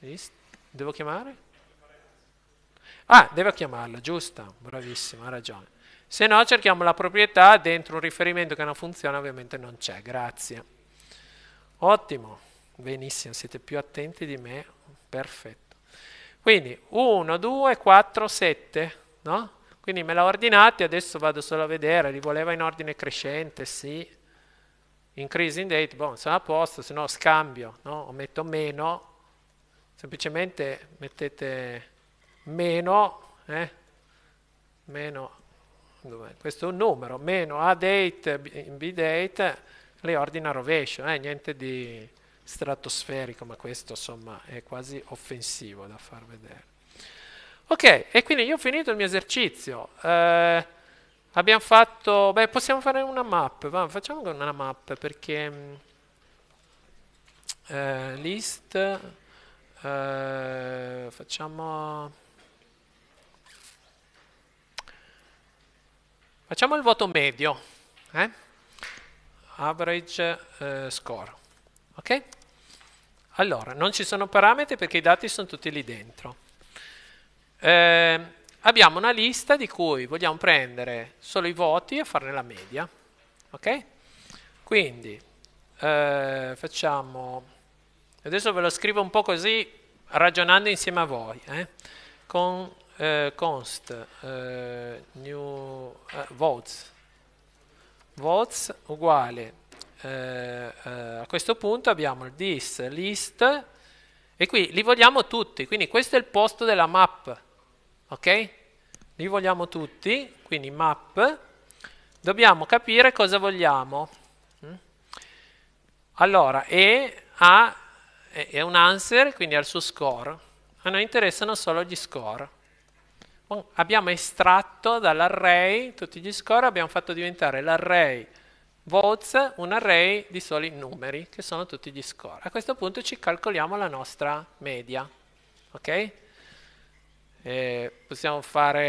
list. Devo chiamare? Ah, deve chiamarla, giusta, bravissima, ha ragione. Se no cerchiamo la proprietà dentro un riferimento che è una funzione, ovviamente non c'è, grazie. Ottimo, benissimo, siete più attenti di me, perfetto. Quindi 1, 2, 4, 7, no? Quindi me l'ha ordinati, adesso vado solo a vedere, li voleva in ordine crescente, sì. Increasing date, boh, sono a posto, se no scambio, no? O metto meno, semplicemente mettete meno, eh, meno questo è un numero, meno A date in B date le ordina a rovescio, eh, niente di stratosferico, ma questo insomma è quasi offensivo da far vedere. Ok, e quindi io ho finito il mio esercizio. Eh, abbiamo fatto, beh, possiamo fare una map, va, facciamo una map perché eh, list eh, facciamo Facciamo il voto medio, eh? average eh, score. Ok? Allora, non ci sono parametri perché i dati sono tutti lì dentro. Eh, abbiamo una lista di cui vogliamo prendere solo i voti e farne la media. Ok? Quindi eh, facciamo. Adesso ve lo scrivo un po' così, ragionando insieme a voi. Eh? Con uh, const uh, new uh, votes votes uguale a questo punto abbiamo il this list e qui li vogliamo tutti quindi questo è il posto della map ok li vogliamo tutti quindi map dobbiamo capire cosa vogliamo mm? allora e ha è un answer quindi ha il suo score a noi interessano solo gli score abbiamo estratto dall'array tutti gli score, abbiamo fatto diventare l'array votes un array di soli numeri, che sono tutti gli score. A questo punto ci calcoliamo la nostra media, ok? E possiamo fare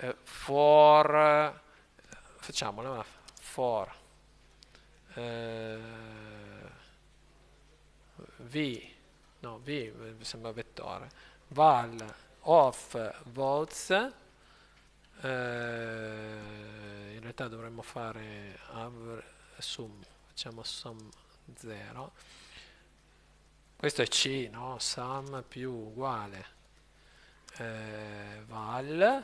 eh, for, facciamolo, for eh, v, no v eh, sembra vettore, val of votes, eh, in realtà dovremmo fare sum facciamo sum 0 questo è C no? sum più uguale eh, val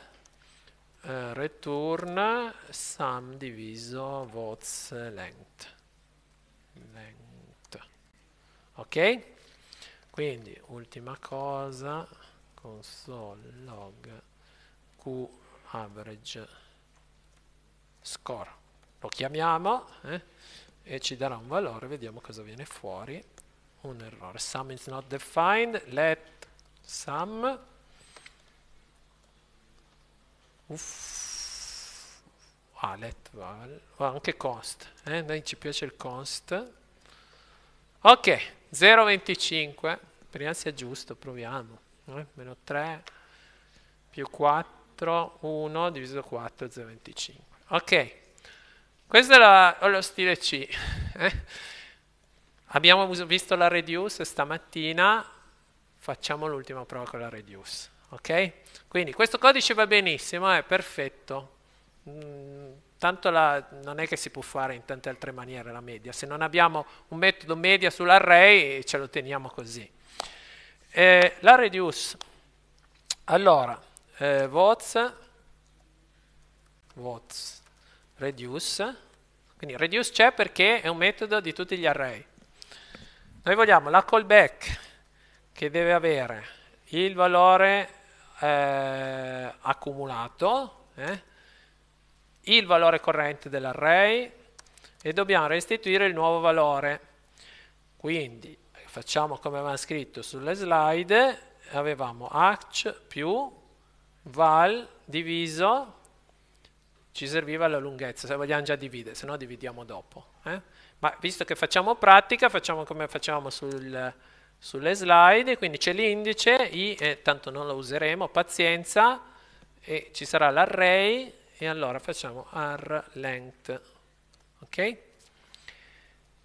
eh, return sum diviso votes length length ok quindi ultima cosa console log q average score lo chiamiamo eh, e ci darà un valore vediamo cosa viene fuori un errore sum is not defined let sum uff, ah, let val, ah, anche cost eh, noi ci piace il const ok 0.25 prima sia giusto proviamo eh, meno 3 più 4, 1 diviso 4, 0,25. Ok, questo è la, lo stile C. <laughs> Eh? Abbiamo visto la reduce stamattina, facciamo l'ultima prova con la reduce. Ok? Quindi questo codice va benissimo, è perfetto. Mm, tanto la, non è che si può fare in tante altre maniere la media. Se non abbiamo un metodo media sull'array, ce lo teniamo così. Eh, la reduce. Allora, eh, vots, vots, reduce. Quindi reduce c'è perché è un metodo di tutti gli array. Noi vogliamo la callback che deve avere il valore eh, accumulato, eh, il valore corrente dell'array e dobbiamo restituire il nuovo valore. Quindi facciamo come avevamo scritto sulle slide, avevamo h più val diviso, ci serviva la lunghezza, se vogliamo già dividere, se no dividiamo dopo. Eh? Ma visto che facciamo pratica, facciamo come facciamo sul, sulle slide, quindi c'è l'indice, i, eh, tanto non lo useremo, pazienza, e ci sarà l'array, e allora facciamo ar length, ok?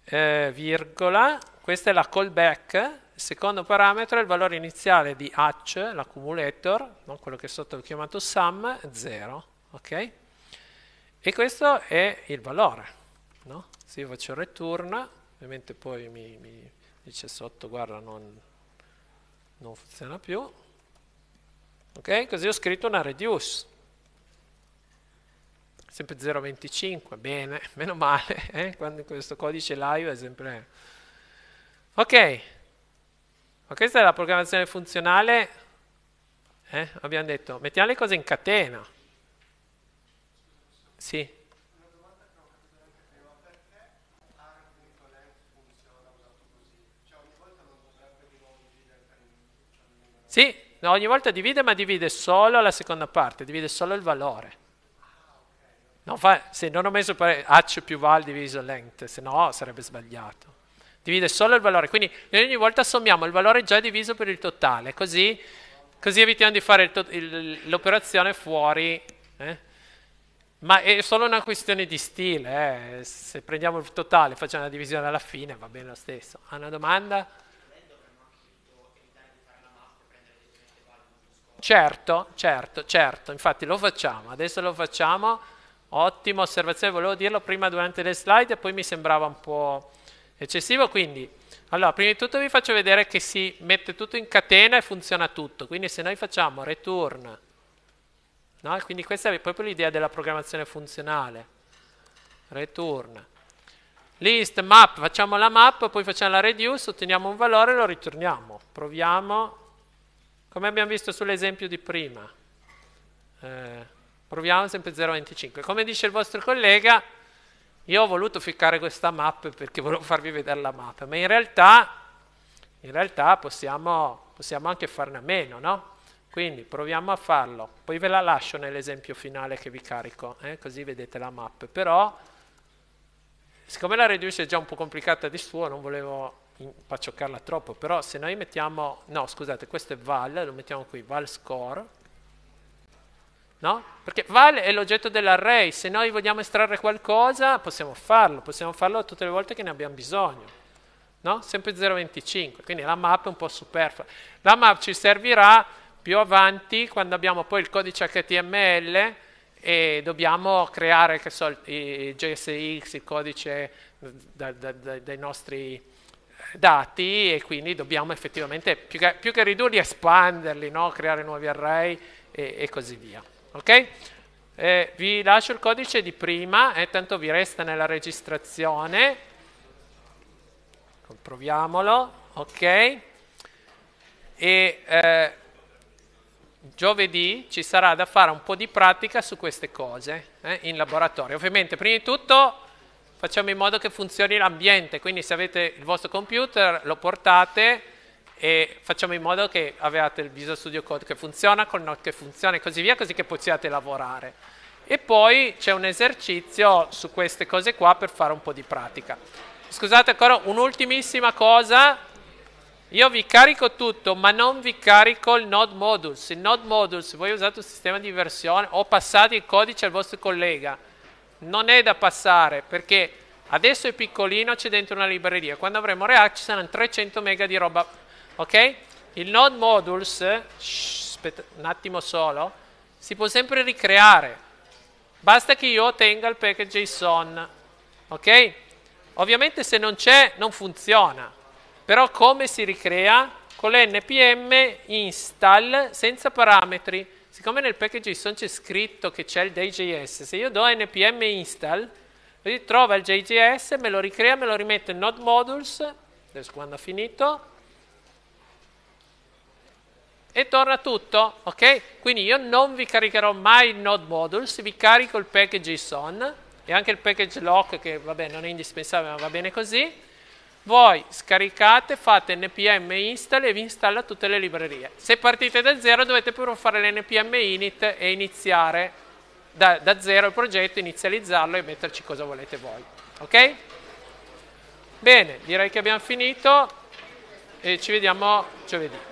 eh, virgola, questa è la callback, il secondo parametro è il valore iniziale di hatch, l'accumulator, no? quello che è sotto chiamato sum, 0, ok? E questo è il valore, no? Se io faccio return, ovviamente poi mi, mi dice sotto, guarda, non, non funziona più, ok? Così ho scritto una reduce, sempre 0,25, bene, <laughs> meno male, eh? quando questo codice live è sempre... Ok, ma questa è la programmazione funzionale, eh? abbiamo detto, mettiamo le cose in catena. Sì. Sì, no, ogni volta divide, ma divide solo la seconda parte, divide solo il valore. Non fa, se non ho messo pare, h più val diviso length, se no sarebbe sbagliato. Divide solo il valore, quindi ogni volta sommiamo il valore già diviso per il totale, così, così evitiamo di fare to- il, l'operazione fuori. Eh? Ma è solo una questione di stile, eh? se prendiamo il totale e facciamo la divisione alla fine va bene lo stesso. Ha una domanda? Certo, certo, certo, infatti lo facciamo, adesso lo facciamo. Ottima osservazione, volevo dirlo prima durante le slide e poi mi sembrava un po' eccessivo, quindi allora prima di tutto vi faccio vedere che si mette tutto in catena e funziona tutto, quindi se noi facciamo return, no? quindi questa è proprio l'idea della programmazione funzionale, return, list map, facciamo la map, poi facciamo la reduce, otteniamo un valore e lo ritorniamo, proviamo, come abbiamo visto sull'esempio di prima. Eh, Proviamo sempre 0,25. Come dice il vostro collega, io ho voluto ficcare questa map perché volevo farvi vedere la map, ma in realtà, in realtà possiamo, possiamo anche farne a meno, no? Quindi proviamo a farlo, poi ve la lascio nell'esempio finale che vi carico, eh? così vedete la map. Però, siccome la reduce è già un po' complicata di suo, non volevo impacciocarla troppo, però se noi mettiamo, no scusate, questo è val, lo mettiamo qui, val score, No? Perché val è l'oggetto dell'array, se noi vogliamo estrarre qualcosa possiamo farlo, possiamo farlo tutte le volte che ne abbiamo bisogno, no? sempre 0,25, quindi la map è un po' superflua. La map ci servirà più avanti quando abbiamo poi il codice HTML e dobbiamo creare che so, il JSX, il codice eh, da, da, da, dai nostri eh, dati e quindi dobbiamo effettivamente più che, più che ridurli espanderli, no? creare nuovi array e, e così via. Ok? Eh, vi lascio il codice di prima, eh, tanto vi resta nella registrazione. Proviamolo, ok? E eh, giovedì ci sarà da fare un po' di pratica su queste cose eh, in laboratorio. Ovviamente, prima di tutto facciamo in modo che funzioni l'ambiente, quindi se avete il vostro computer lo portate e facciamo in modo che avete il Visual Studio Code che funziona, col Node che funziona e così via, così che possiate lavorare. E poi c'è un esercizio su queste cose qua per fare un po' di pratica. Scusate ancora un'ultimissima cosa, io vi carico tutto, ma non vi carico il Node Modules. Il Node Modules, se voi usate un sistema di versione o passate il codice al vostro collega, non è da passare perché adesso è piccolino, c'è dentro una libreria. Quando avremo React ci saranno 300 mega di roba Ok? Il node modules, aspetta un attimo solo, si può sempre ricreare. Basta che io tenga il package JSON. Ok? Ovviamente se non c'è non funziona. Però come si ricrea? Con l'npm install senza parametri. Siccome nel package JSON c'è scritto che c'è il DJS, se io do npm install, trova il JJS, me lo ricrea, me lo rimette in node modules, adesso quando ha finito, e torna tutto, ok? Quindi io non vi caricherò mai il node modules, vi carico il package JSON e anche il package lock che vabbè non è indispensabile ma va bene così. Voi scaricate, fate npm install e vi installa tutte le librerie. Se partite da zero dovete però fare l'npm init e iniziare da, da zero il progetto, inizializzarlo e metterci cosa volete voi, ok? Bene, direi che abbiamo finito e ci vediamo giovedì.